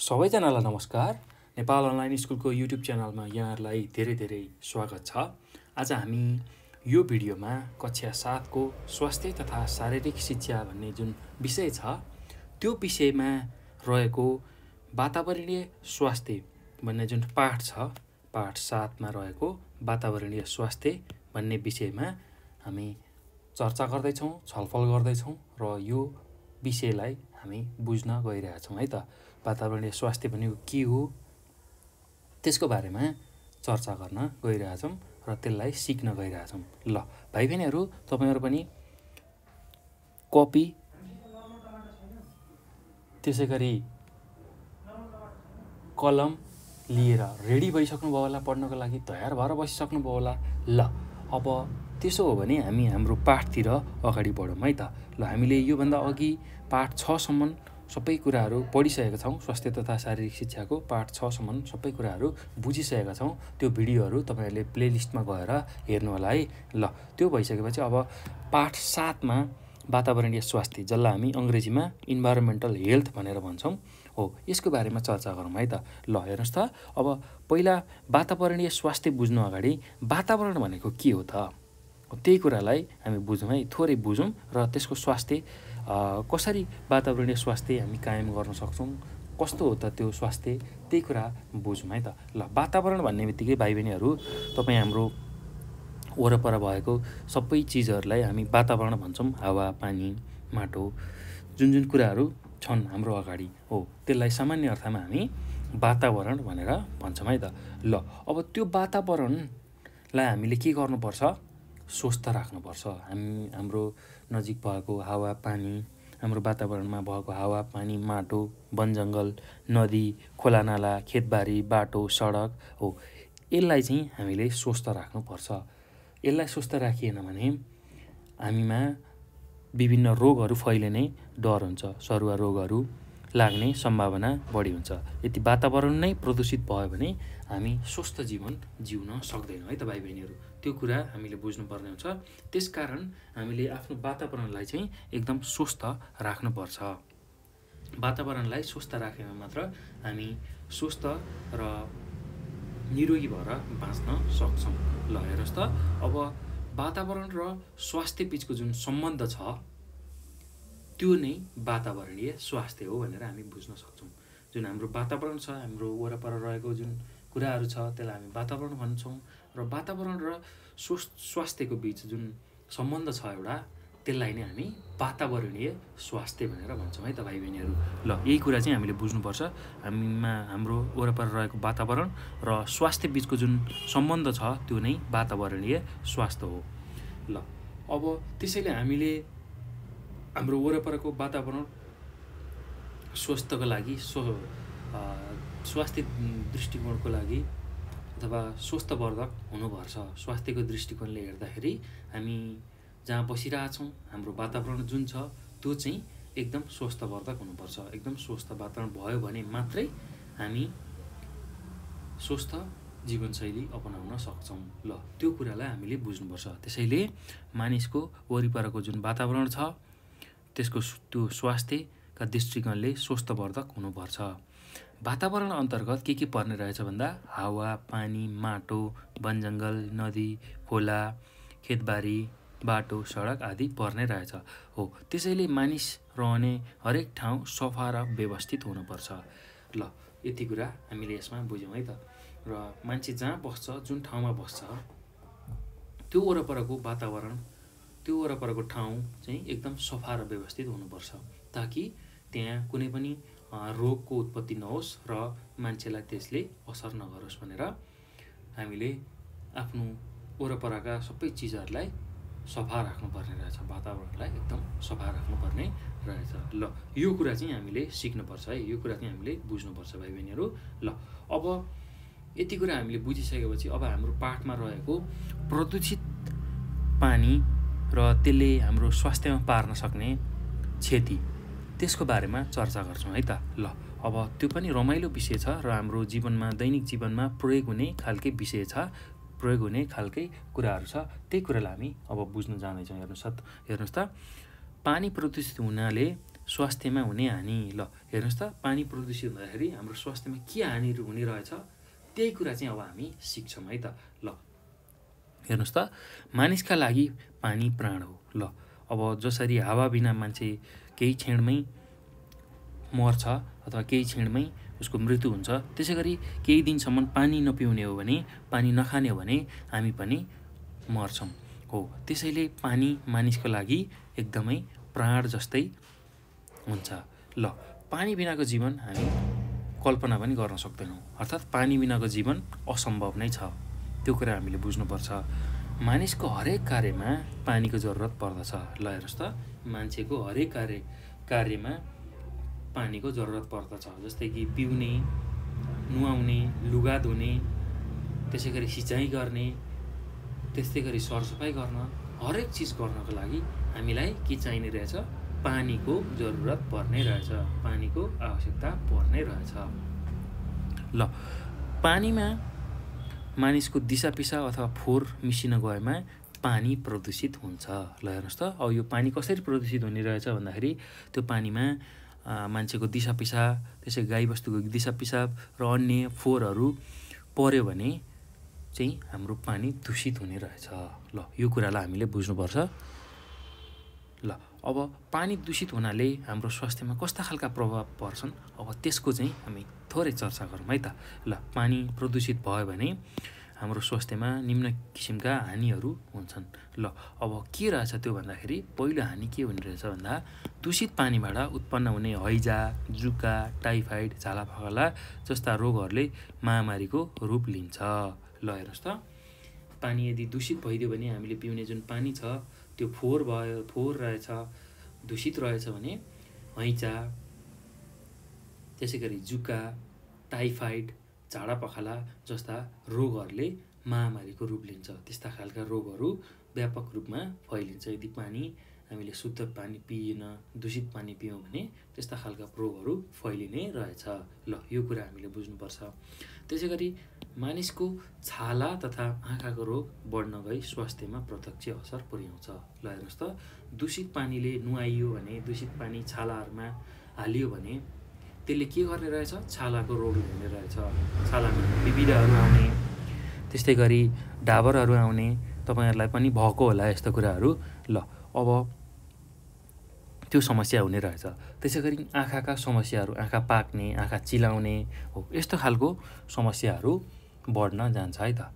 सबैजनालाई नमस्कार नेपाल अनलाइन स्कुलको युट्युब च्यानलमा यहाँहरूलाई धेरै धेरै स्वागत छ आज हामी यो भिडियोमा कक्षा सातको स्वास्थ्य तथा शारीरिक शिक्षा भन्ने जुन विषय छ त्यो विषयमा रहेको वातावरणीय स्वास्थ्य भन्ने जुन पाठ छ पाठ सातमा रहेको वातावरणीय स्वास्थ्य भन्ने विषयमा हामी चर्चा गर्दैछौँ छलफल गर्दैछौँ र यो विषयलाई हामी बुझ्न गइरहेछौँ है त वातावरणीय स्वास्थ्य भनेको के हो त्यसको बारेमा चर्चा गर्न गइरहेछौँ र त्यसलाई सिक्न गइरहेछौँ ल भाइ बहिनीहरू तपाईँहरू पनि कपी त्यसै गरी कलम लिएर रेडी भइसक्नुभयो होला पढ्नको लागि तयार भएर बसिसक्नुभयो होला ल अब त्यसो हो भने हामी हाम्रो पाठतिर अगाडि बढौँ है त ल हामीले योभन्दा अघि पाठ छसम्म सबै कुराहरू पढिसकेका छौँ स्वास्थ्य तथा शारीरिक शिक्षाको पाठ छसम्म सबै कुराहरू बुझिसकेका छौँ त्यो भिडियोहरू तपाईँहरूले प्लेलिस्टमा गएर हेर्नुहोला है ल त्यो भइसकेपछि अब पाठ सातमा वातावरणीय स्वास्थ्य जसलाई हामी अङ्ग्रेजीमा इन्भाइरोमेन्टल हेल्थ भनेर भन्छौँ हो यसको बारेमा चर्चा गरौँ है त ल हेर्नुहोस् त अब पहिला वातावरणीय स्वास्थ्य बुझ्नु अगाडि वातावरण भनेको के हो त त्यही कुरालाई हामी बुझौँ है थोरै बुझौँ र त्यसको स्वास्थ्य कसरी वातावरणीय स्वास्थ्य हामी कायम गर्न सक्छौँ कस्तो हो त त्यो स्वास्थ्य त्यही कुरा बुझौँ है त ल वातावरण भन्ने बित्तिकै भाइ बहिनीहरू तपाईँ हाम्रो वरपर भएको सबै चिजहरूलाई हामी वातावरण भन्छौँ हावा पानी माटो जुन जुन कुराहरू छन् हाम्रो अगाडि हो त्यसलाई सामान्य अर्थमा हामी वातावरण भनेर भन्छौँ है त ल अब त्यो वातावरणलाई हामीले के गर्नुपर्छ स्वस्थ राख्नुपर्छ हामी हाम्रो नजिक भएको हावा पानी हाम्रो वातावरणमा भएको हावा पानी माटो वनजङ्गल नदी खोलानाला खेतबारी बाटो सडक हो यसलाई चाहिँ हामीले स्वस्थ राख्नुपर्छ यसलाई स्वस्थ राखिएन भने हामीमा विभिन्न रोगहरू फैलिने डर हुन्छ सरुवा रोगहरू लाग्ने सम्भावना बढी हुन्छ यदि वातावरण नै प्रदूषित भयो भने हामी स्वस्थ जीवन जिउन सक्दैनौँ है त भाइ बहिनीहरू त्यो कुरा हामीले बुझ्नुपर्ने हुन्छ त्यसकारण हामीले आफ्नो वातावरणलाई चाहिँ एकदम स्वस्थ राख्नुपर्छ वातावरणलाई स्वस्थ राखेमा मात्र हामी स्वस्थ र निरोगी भएर बाँच्न सक्छौँ ल हेर्नुहोस् त अब वातावरण र स्वास्थ्य बिचको जुन सम्बन्ध छ त्यो नै वातावरणीय स्वास्थ्य हो भनेर हामी बुझ्न सक्छौँ जुन हाम्रो वातावरण छ हाम्रो वरपर रहेको जुन कुराहरू छ त्यसलाई हामी वातावरण भन्छौँ र वातावरण र स्व स्वास्थ्यको बिच जुन सम्बन्ध छ एउटा त्यसलाई नै हामी वातावरणीय स्वास्थ्य भनेर भन्छौँ है त भाइ बहिनीहरू ल यही कुरा चाहिँ हामीले बुझ्नुपर्छ हामीमा हाम्रो वरपर रहेको वातावरण र स्वास्थ्य बिचको जुन सम्बन्ध छ त्यो नै वातावरणीय स्वास्थ्य हो ल अब त्यसैले हामीले हाम्रो वरपरको वातावरण स्वस्थको लागि स्व स्वास्थ्य दृष्टिकोणको लागि अथवा स्वस्थवर्धक हुनुपर्छ स्वास्थ्यको दृष्टिकोणले हेर्दाखेरि हामी जहाँ बसिरहेछौँ हाम्रो वातावरण जुन छ त्यो चाहिँ एकदम स्वस्थवर्धक हुनुपर्छ एकदम स्वस्थ वातावरण भयो भने मात्रै हामी स्वस्थ जीवनशैली अपनाउन सक्छौँ ल त्यो कुरालाई हामीले बुझ्नुपर्छ त्यसैले मानिसको वरिपरको जुन वातावरण छ त्यसको त्यो स्वास्थ्यका दृष्टिकोणले स्वस्थवर्धक हुनुपर्छ वातावरण अन्तर्गत के के पर्ने रहेछ भन्दा हावा पानी माटो वनजङ्गल नदी खोला खेतबारी बाटो सडक आदि पर्ने रहेछ हो त्यसैले मानिस रहने हरेक ठाउँ सफा र व्यवस्थित हुनुपर्छ ल यति कुरा हामीले यसमा बुझ्यौँ है त र मान्छे जहाँ बस्छ जुन ठाउँमा बस्छ त्यो वरपरको वातावरण त्यो वरपरको ठाउँ चाहिँ एकदम सफा र व्यवस्थित हुनुपर्छ ताकि त्यहाँ कुनै पनि रोगको उत्पत्ति नहोस् र मान्छेलाई त्यसले असर नगरोस् भनेर हामीले आफ्नो वरपरका सबै चिजहरूलाई सफा राख्नुपर्ने रहेछ वातावरणलाई एकदम सफा राख्नुपर्ने रहेछ ल यो कुरा चाहिँ हामीले सिक्नुपर्छ है यो कुरा चाहिँ हामीले बुझ्नुपर्छ भाइ बहिनीहरू ल अब यति कुरा हामीले बुझिसकेपछि अब हाम्रो पाठमा रहेको प्रदूषित पानी र त्यसले हाम्रो स्वास्थ्यमा पार्न सक्ने क्षति त्यसको बारेमा चर्चा गर्छौँ है त ल अब त्यो पनि रमाइलो विषय छ र हाम्रो जीवनमा दैनिक जीवनमा प्रयोग हुने खालकै विषय छ प्रयोग हुने खालकै कुराहरू छ त्यही कुरालाई हामी अब बुझ्न जाँदैछौँ हेर्नुहोस् त हेर्नुहोस् त पानी प्रदूषित हुनाले स्वास्थ्यमा हुने हानि ल हेर्नुहोस् त पानी प्रदूषित हुँदाखेरि हाम्रो स्वास्थ्यमा के हानिहरू हुने रहेछ त्यही कुरा चाहिँ अब हामी सिक्छौँ है त ल हेर्नुहोस् त मानिसका लागि पानी प्राण हो ल अब जसरी हावा बिना मान्छे केही क्षणमै मर्छ अथवा केही क्षणमै उसको मृत्यु हुन्छ त्यसै गरी केही दिनसम्म पानी नपिउने हो भने पानी नखाने हो भने हामी पनि मर्छौँ हो त्यसैले पानी मानिसको लागि एकदमै प्राण जस्तै हुन्छ ल पानी बिनाको जीवन हामी कल्पना पनि गर्न सक्दैनौँ अर्थात् पानी बिनाको जीवन असम्भव नै छ त्यो कुरा हामीले बुझ्नुपर्छ मानिसको हरेक कार्यमा पानीको जरुरत पर्दछ ल हेर्नुहोस् त मान्छेको हरेक कार्य कार्यमा पानीको जरुरत पर्दछ जस्तै कि पिउने नुहाउने लुगा धुने त्यसै गरी सिँचाइ गर्ने त्यस्तै गरी सरसफाइ गर्न हरेक चिज गर्नको लागि हामीलाई के चाहिने रहेछ पानीको जरुरत पर्ने रहेछ पानीको आवश्यकता पर्ने रहेछ ल पानीमा मानिसको दिसा पिसा अथवा फोहोर मिसिन गएमा पानी प्रदूषित हुन्छ ल हेर्नुहोस् त अब यो पानी कसरी प्रदूषित हुने रहेछ भन्दाखेरि त्यो पानीमा मान्छेको दिसा पिसाब त्यसै गाईबस्तुको दिसा पिसाब र अन्य फोहोरहरू पऱ्यो भने चाहिँ हाम्रो पानी दूषित हुने रहेछ ल यो कुरालाई हामीले बुझ्नुपर्छ ल अब पानी दूषित हुनाले हाम्रो स्वास्थ्यमा कस्ता खालका प्रभाव पर्छन् अब त्यसको चाहिँ हामी थोरै चर्चा गरौँ है त ल पानी प्रदूषित भयो भने हाम्रो स्वास्थ्यमा निम्न किसिमका हानिहरू हुन्छन् ल अब के रहेछ त्यो भन्दाखेरि पहिलो हानि के हुने रहेछ भन्दा दूषित पानीबाट उत्पन्न हुने हैजा जुका टाइफाइड झाला झालाफगला जस्ता रोगहरूले महामारीको रूप लिन्छ ल हेर्नुहोस् त पानी यदि दूषित भइदियो भने हामीले पिउने जुन पानी छ त्यो फोहोर भयो फोहोर रहेछ दूषित रहेछ भने हैजा त्यसै गरी जुका टाइफाइड झाडा पखाला जस्ता रोगहरूले महामारीको रूप लिन्छ त्यस्ता खालका रोगहरू व्यापक रूपमा फैलिन्छ यदि पानी हामीले शुद्ध पानी पिएन दूषित पानी पियौँ भने त्यस्ता खालका रोगहरू फैलिने रहेछ ल यो कुरा हामीले बुझ्नुपर्छ त्यसै गरी मानिसको छाला तथा आँखाको रोग बढ्न गई स्वास्थ्यमा प्रत्यक्ष असर पुर्याउँछ ल हेर्नुहोस् त दूषित पानीले नुहाइयो भने दूषित पानी छालाहरूमा हालियो भने त्यसले के गर्ने रहेछ छालाको रोग हुने रहेछ छालामा विविधहरू आउने त्यस्तै गरी डाबरहरू आउने तपाईँहरूलाई पनि भएको होला यस्तो कुराहरू ल अब त्यो समस्या हुने रहेछ त्यसै गरी आँखाका समस्याहरू आँखा पाक्ने आँखा चिलाउने हो यस्तो खालको समस्याहरू बढ्न जान्छ है त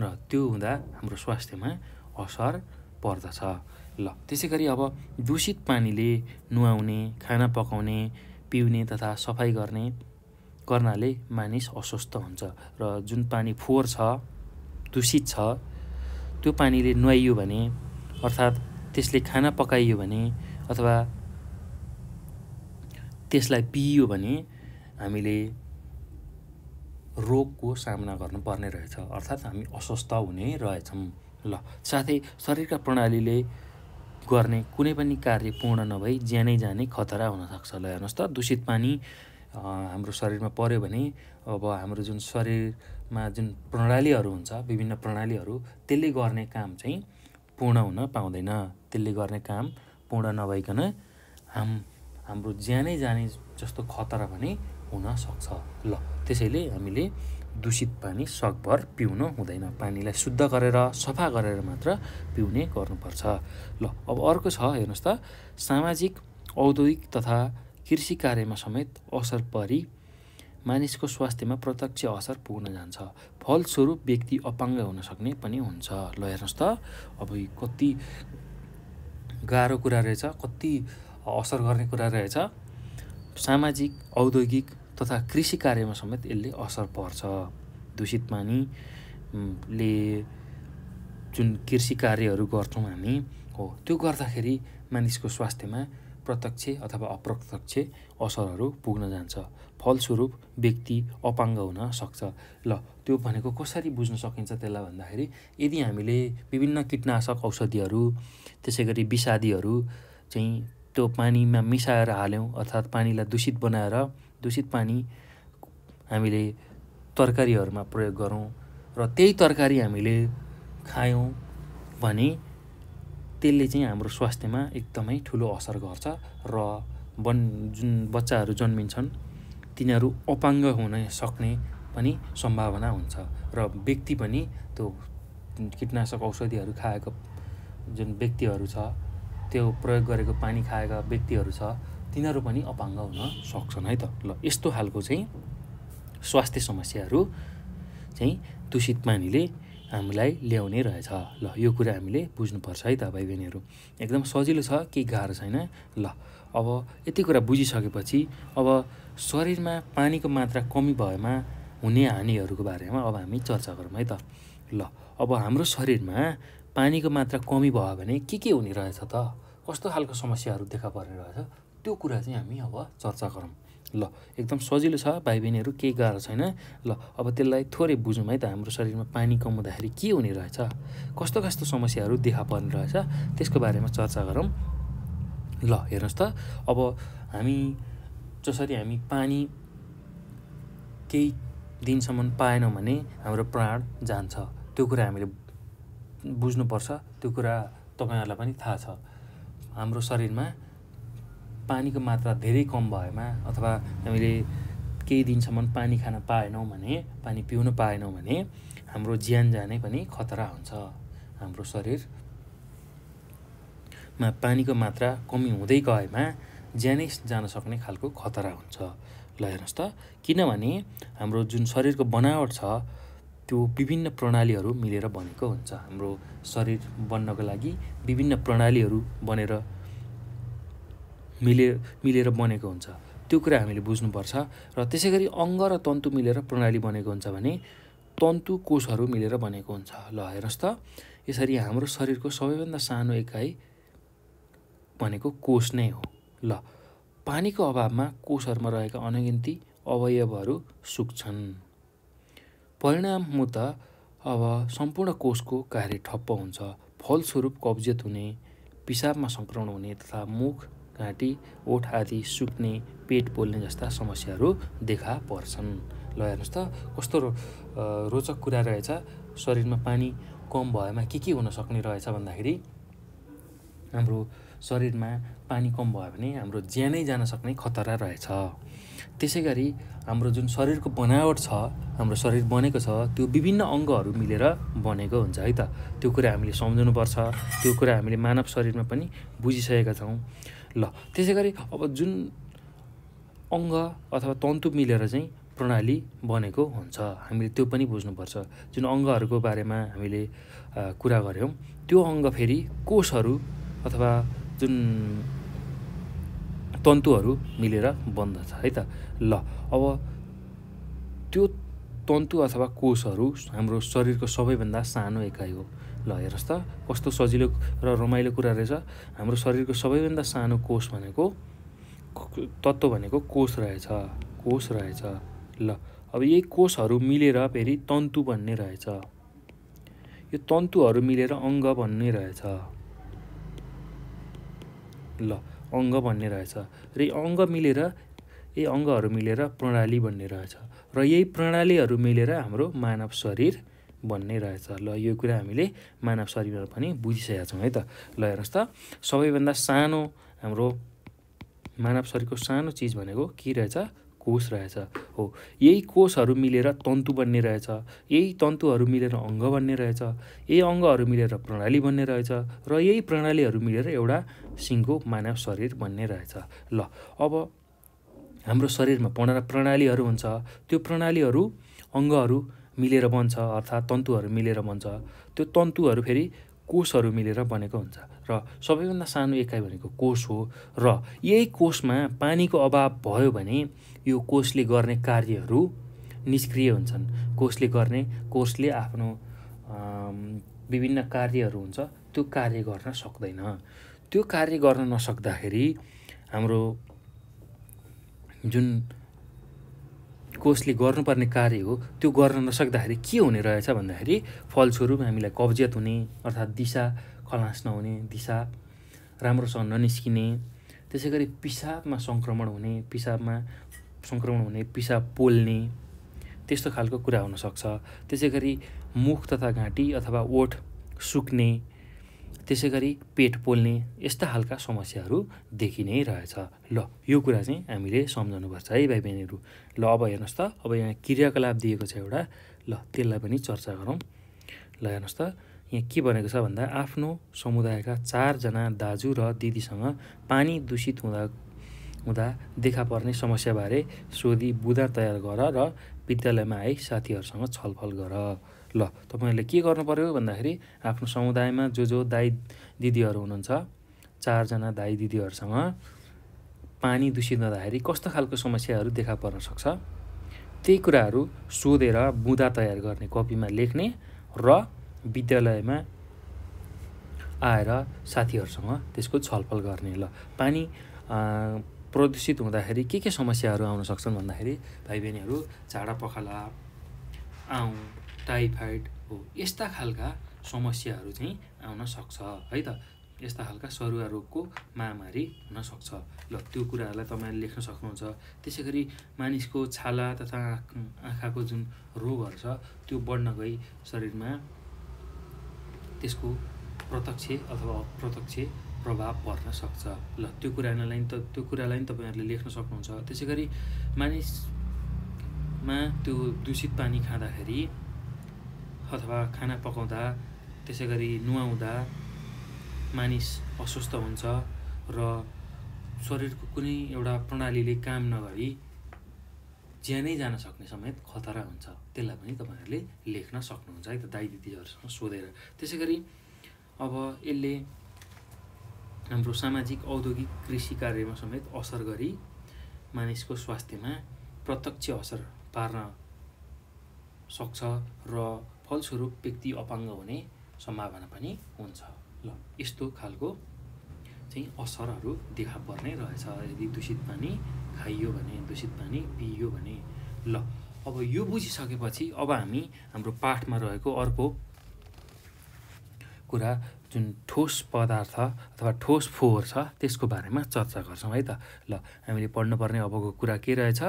र त्यो हुँदा हाम्रो स्वास्थ्यमा असर पर्दछ ल त्यसै गरी अब दूषित पानीले नुहाउने खाना पकाउने पिउने तथा सफाइ गर्ने गर्नाले मानिस अस्वस्थ हुन्छ र जुन पानी फोहोर छ दूषित छ त्यो पानीले नुहाइयो भने अर्थात् त्यसले खाना पकाइयो भने अथवा त्यसलाई पिइयो भने हामीले रोगको सामना गर्नुपर्ने रहेछ अर्थात् हामी अस्वस्थ हुने रहेछौँ ल साथै शरीरका प्रणालीले गर्ने कुनै पनि कार्य पूर्ण नभई ज्यानै जाने खतरा हुनसक्छ ल हेर्नुहोस् त दूषित पानी हाम्रो शरीरमा पऱ्यो भने अब हाम्रो जुन शरीरमा जुन प्रणालीहरू हुन्छ विभिन्न प्रणालीहरू त्यसले गर्ने काम चाहिँ पूर्ण हुन पाउँदैन त्यसले गर्ने काम पूर्ण नभइकन हाम हाम्रो ज्यानै जाने जस्तो खतरा भने हुनसक्छ ल त्यसैले हामीले दूषित पानी सकभर पिउनु हुँदैन पानीलाई शुद्ध गरेर सफा गरेर मात्र पिउने गर्नुपर्छ ल अब अर्को छ हेर्नुहोस् त सामाजिक औद्योगिक तथा कृषि कार्यमा समेत असर परी मानिसको स्वास्थ्यमा प्रत्यक्ष असर पुग्न जान्छ फलस्वरूप व्यक्ति अपाङ्ग हुन सक्ने पनि हुन्छ ल हेर्नुहोस् त अब कति गाह्रो कुरा रहेछ कति असर गर्ने कुरा रहेछ सामाजिक औद्योगिक तथा कृषि कार्यमा समेत यसले असर पर्छ दूषित पानीले जुन कृषि कार्यहरू गर्छौँ हामी हो त्यो गर्दाखेरि मानिसको स्वास्थ्यमा प्रत्यक्ष अथवा अप्रत्यक्ष असरहरू पुग्न जान्छ फलस्वरूप व्यक्ति अपाङ्ग हुन सक्छ ल त्यो भनेको कसरी बुझ्न सकिन्छ त्यसलाई भन्दाखेरि यदि हामीले विभिन्न कीटनाशक औषधिहरू त्यसै गरी विषादीहरू चाहिँ त्यो पानीमा मिसाएर हाल्यौँ अर्थात् पानीलाई दूषित बनाएर दूषित पानी हामीले तरकारीहरूमा प्रयोग गरौँ र त्यही तरकारी हामीले खायौँ भने त्यसले चाहिँ हाम्रो स्वास्थ्यमा एकदमै ठुलो असर गर्छ र बन जुन बच्चाहरू जन्मिन्छन् तिनीहरू अपाङ्ग हुन सक्ने पनि सम्भावना हुन्छ र व्यक्ति पनि त्यो कीटनाशक औषधिहरू खाएको जुन व्यक्तिहरू छ त्यो प्रयोग गरेको पानी खाएका व्यक्तिहरू छ तिनीहरू पनि अपाङ्ग हुन सक्छन् है त ल यस्तो खालको चाहिँ स्वास्थ्य समस्याहरू चाहिँ दूषित पानीले हामीलाई ल्याउने रहेछ ल यो कुरा हामीले बुझ्नुपर्छ है त भाइ बहिनीहरू एकदम सजिलो छ केही गाह्रो छैन ल अब यति कुरा बुझिसकेपछि अब शरीरमा पानीको मात्रा कमी भएमा हुने हानिहरूको बारेमा अब हामी चर्चा गरौँ है त ल अब हाम्रो शरीरमा पानीको मात्रा कमी भयो भने के के हुने रहेछ त कस्तो खालको समस्याहरू देखा पर्ने रहेछ त्यो कुरा चाहिँ हामी अब चर्चा गरौँ ल एकदम सजिलो छ भाइ बहिनीहरू केही गाह्रो छैन ल अब त्यसलाई थोरै बुझौँ है त हाम्रो शरीरमा पानी कम हुँदाखेरि के हुने रहेछ कस्तो कस्तो समस्याहरू देखा पर्ने रहेछ त्यसको बारेमा चर्चा गरौँ ल हेर्नुहोस् त अब हामी जसरी हामी पानी केही दिनसम्म पाएनौँ भने हाम्रो प्राण जान्छ त्यो कुरा हामीले बुझ्नुपर्छ त्यो कुरा तपाईँहरूलाई पनि थाहा छ हाम्रो शरीरमा पानीको मात्रा धेरै कम भएमा अथवा हामीले केही दिनसम्म पानी खान पाएनौँ भने पानी पिउन पाएनौँ भने हाम्रो ज्यान जाने पनि खतरा हुन्छ हाम्रो शरीरमा पानीको मात्रा कमी हुँदै गएमा ज्यानै जान सक्ने खालको खतरा हुन्छ ल हेर्नुहोस् त किनभने हाम्रो जुन शरीरको बनावट छ त्यो विभिन्न प्रणालीहरू मिलेर बनेको हुन्छ हाम्रो शरीर बन्नको लागि विभिन्न प्रणालीहरू बनेर मिले मिलेर बनेको हुन्छ त्यो कुरा हामीले बुझ्नुपर्छ र त्यसै गरी अङ्ग र तन्तु मिलेर प्रणाली बनेको हुन्छ भने तन्तु कोषहरू मिलेर बनेको हुन्छ ल हेर्नुहोस् त यसरी हाम्रो शरीरको सबैभन्दा सानो एकाइ भनेको कोष नै हो ल पानीको अभावमा कोषहरूमा रहेका अनगिन्ती अवयवहरू सुक्छन् परिणाम त अब सम्पूर्ण कोषको कार्य ठप्प हुन्छ फलस्वरूप कब्जियत हुने पिसाबमा सङ्क्रमण हुने तथा मुख घाँटी ओठ आदि सुक्ने पेट पोल्ने जस्ता समस्याहरू देखा पर्छन् ल हेर्नुहोस् त कस्तो रो रोचक कुरा रहेछ शरीरमा पानी कम भएमा के के हुन सक्ने रहेछ भन्दाखेरि हाम्रो शरीरमा पानी कम भयो भने हाम्रो ज्यानै जान सक्ने खतरा रहेछ त्यसै गरी हाम्रो जुन शरीरको बनावट छ हाम्रो शरीर बनेको छ त्यो विभिन्न अङ्गहरू मिलेर बनेको हुन्छ है त त्यो कुरा हामीले सम्झनुपर्छ त्यो कुरा हामीले मानव शरीरमा पनि बुझिसकेका छौँ ल त्यसै गरी अब जुन अङ्ग अथवा तन्तु मिलेर चाहिँ प्रणाली बनेको हुन्छ हामीले त्यो पनि बुझ्नुपर्छ जुन अङ्गहरूको बारेमा हामीले कुरा गऱ्यौँ त्यो अङ्ग फेरि कोषहरू अथवा जुन तन्तुहरू मिलेर बन्दछ है त ल अब त्यो तन्तु अथवा कोषहरू हाम्रो शरीरको सबैभन्दा सानो एकाइ हो ल हेर्नुहोस् त कस्तो सजिलो र रमाइलो कुरा रहेछ हाम्रो शरीरको सबैभन्दा सानो कोष भनेको तत्त्व भनेको कोष रहेछ कोष रहेछ ल अब यही कोषहरू मिलेर फेरि तन्तु भन्ने रहेछ यो तन्तुहरू मिलेर अङ्ग भन्ने रहेछ ल अङ्ग भन्ने रहेछ र यी अङ्ग मिलेर यही अङ्गहरू मिलेर प्रणाली भन्ने रहेछ र यही प्रणालीहरू मिलेर हाम्रो मानव शरीर भन्ने रहेछ ल यो कुरा हामीले मानव शरीरमा पनि बुझिसकेका छौँ है त ल हेर्नुहोस् त सबैभन्दा सानो हाम्रो मानव शरीरको सानो चिज भनेको के रहेछ कोष रहेछ हो यही कोषहरू मिलेर तन्तु बन्ने रहेछ यही तन्तुहरू मिलेर अङ्ग बन्ने रहेछ यही अङ्गहरू मिलेर प्रणाली बन्ने रहेछ र यही प्रणालीहरू मिलेर एउटा सिङ्गो मानव शरीर बन्ने रहेछ ल अब हाम्रो शरीरमा पढ प्रणालीहरू हुन्छ त्यो प्रणालीहरू अङ्गहरू मिलेर बन्छ अर्थात् तन्तुहरू मिलेर बन्छ त्यो तन्तुहरू फेरि कोषहरू मिलेर बनेको हुन्छ र सबैभन्दा सानो एकाइ भनेको कोष हो र यही कोषमा पानीको अभाव भयो भने यो कोषले गर्ने कार्यहरू निष्क्रिय हुन्छन् कोषले गर्ने कोषले आफ्नो विभिन्न कार्यहरू हुन्छ त्यो कार्य गर्न सक्दैन त्यो कार्य गर्न नसक्दाखेरि हाम्रो जुन कोषले गर्नुपर्ने कार्य हो त्यो गर्न नसक्दाखेरि के हुने रहेछ भन्दाखेरि फलस्वरूप हामीलाई कब्जियत हुने अर्थात् दिशा खलास नहुने दिशा राम्रोसँग ननिस्किने त्यसै गरी पिसाबमा सङ्क्रमण हुने पिसाबमा सङ्क्रमण हुने पिसाब पोल्ने त्यस्तो खालको कुरा हुनसक्छ त्यसै गरी मुख तथा घाँटी अथवा ओठ सुक्ने त्यसै गरी पेट पोल्ने यस्ता खालका समस्याहरू देखिने रहेछ ल यो कुरा चाहिँ हामीले सम्झाउनुपर्छ है भाइ बहिनीहरू ल अब हेर्नुहोस् त अब यहाँ क्रियाकलाप दिएको छ एउटा ल त्यसलाई पनि चर्चा गरौँ ल हेर्नुहोस् त यहाँ के भनेको छ भन्दा आफ्नो समुदायका चारजना दाजु र दिदीसँग पानी दूषित हुँदा हुँदा देखा पर्ने समस्याबारे सोधी बुधा तयार गर र विद्यालयमा आई साथीहरूसँग छलफल गर ल तपाईँहरूले के गर्नु पऱ्यो भन्दाखेरि आफ्नो समुदायमा जो जो दाई दिदीहरू हुनुहुन्छ चारजना दाई दिदीहरूसँग पानी दूषित हुँदाखेरि कस्तो खालको समस्याहरू देखा पर्न सक्छ त्यही कुराहरू सोधेर बुँदा तयार गर्ने कपीमा लेख्ने र विद्यालयमा आएर साथीहरूसँग त्यसको छलफल गर्ने ल पानी प्रदूषित हुँदाखेरि के के समस्याहरू आउन सक्छन् भन्दाखेरि भाइ बहिनीहरू झाडा पखाला आउँ टाइफाइड हो यस्ता खालका समस्याहरू चाहिँ आउन सक्छ है त यस्ता खालका सरुवा रोगको महामारी हुनसक्छ ल त्यो कुराहरूलाई तपाईँले लेख्न सक्नुहुन्छ त्यसै गरी मानिसको छाला तथा आँखाको जुन रोगहरू छ त्यो बढ्न गई शरीरमा त्यसको प्रत्यक्ष अथवा अप्रत्यक्ष प्रभाव पर्न सक्छ ल त्यो कुरालाई त त्यो कुरालाई पनि तपाईँहरूले लेख्न सक्नुहुन्छ त्यसै गरी मानिसमा त्यो दूषित पानी खाँदाखेरि अथवा खाना पकाउँदा त्यसै गरी नुहाउँदा मानिस अस्वस्थ हुन्छ र शरीरको कुनै एउटा प्रणालीले काम नगरी ज्यानै जान सक्ने समेत खतरा हुन्छ त्यसलाई पनि तपाईँहरूले लेख्न सक्नुहुन्छ है त दाई दिदीहरूसँग सोधेर त्यसै गरी अब यसले हाम्रो सामाजिक औद्योगिक कृषि कार्यमा समेत असर गरी मानिसको स्वास्थ्यमा प्रत्यक्ष असर पार्न सक्छ र फलस्वरूप व्यक्ति अपाङ्ग हुने सम्भावना पनि हुन्छ ल यस्तो खालको चाहिँ असरहरू देखा पर्ने रहेछ यदि दूषित पानी खाइयो भने दूषित पानी पियो भने ल अब यो बुझिसकेपछि अब हामी हाम्रो पाठमा रहेको अर्को कुरा जुन ठोस पदार्थ अथवा ठोस फोहोर छ त्यसको बारेमा चर्चा गर्छौँ है त ल हामीले पढ्नुपर्ने अबको कुरा के रहेछ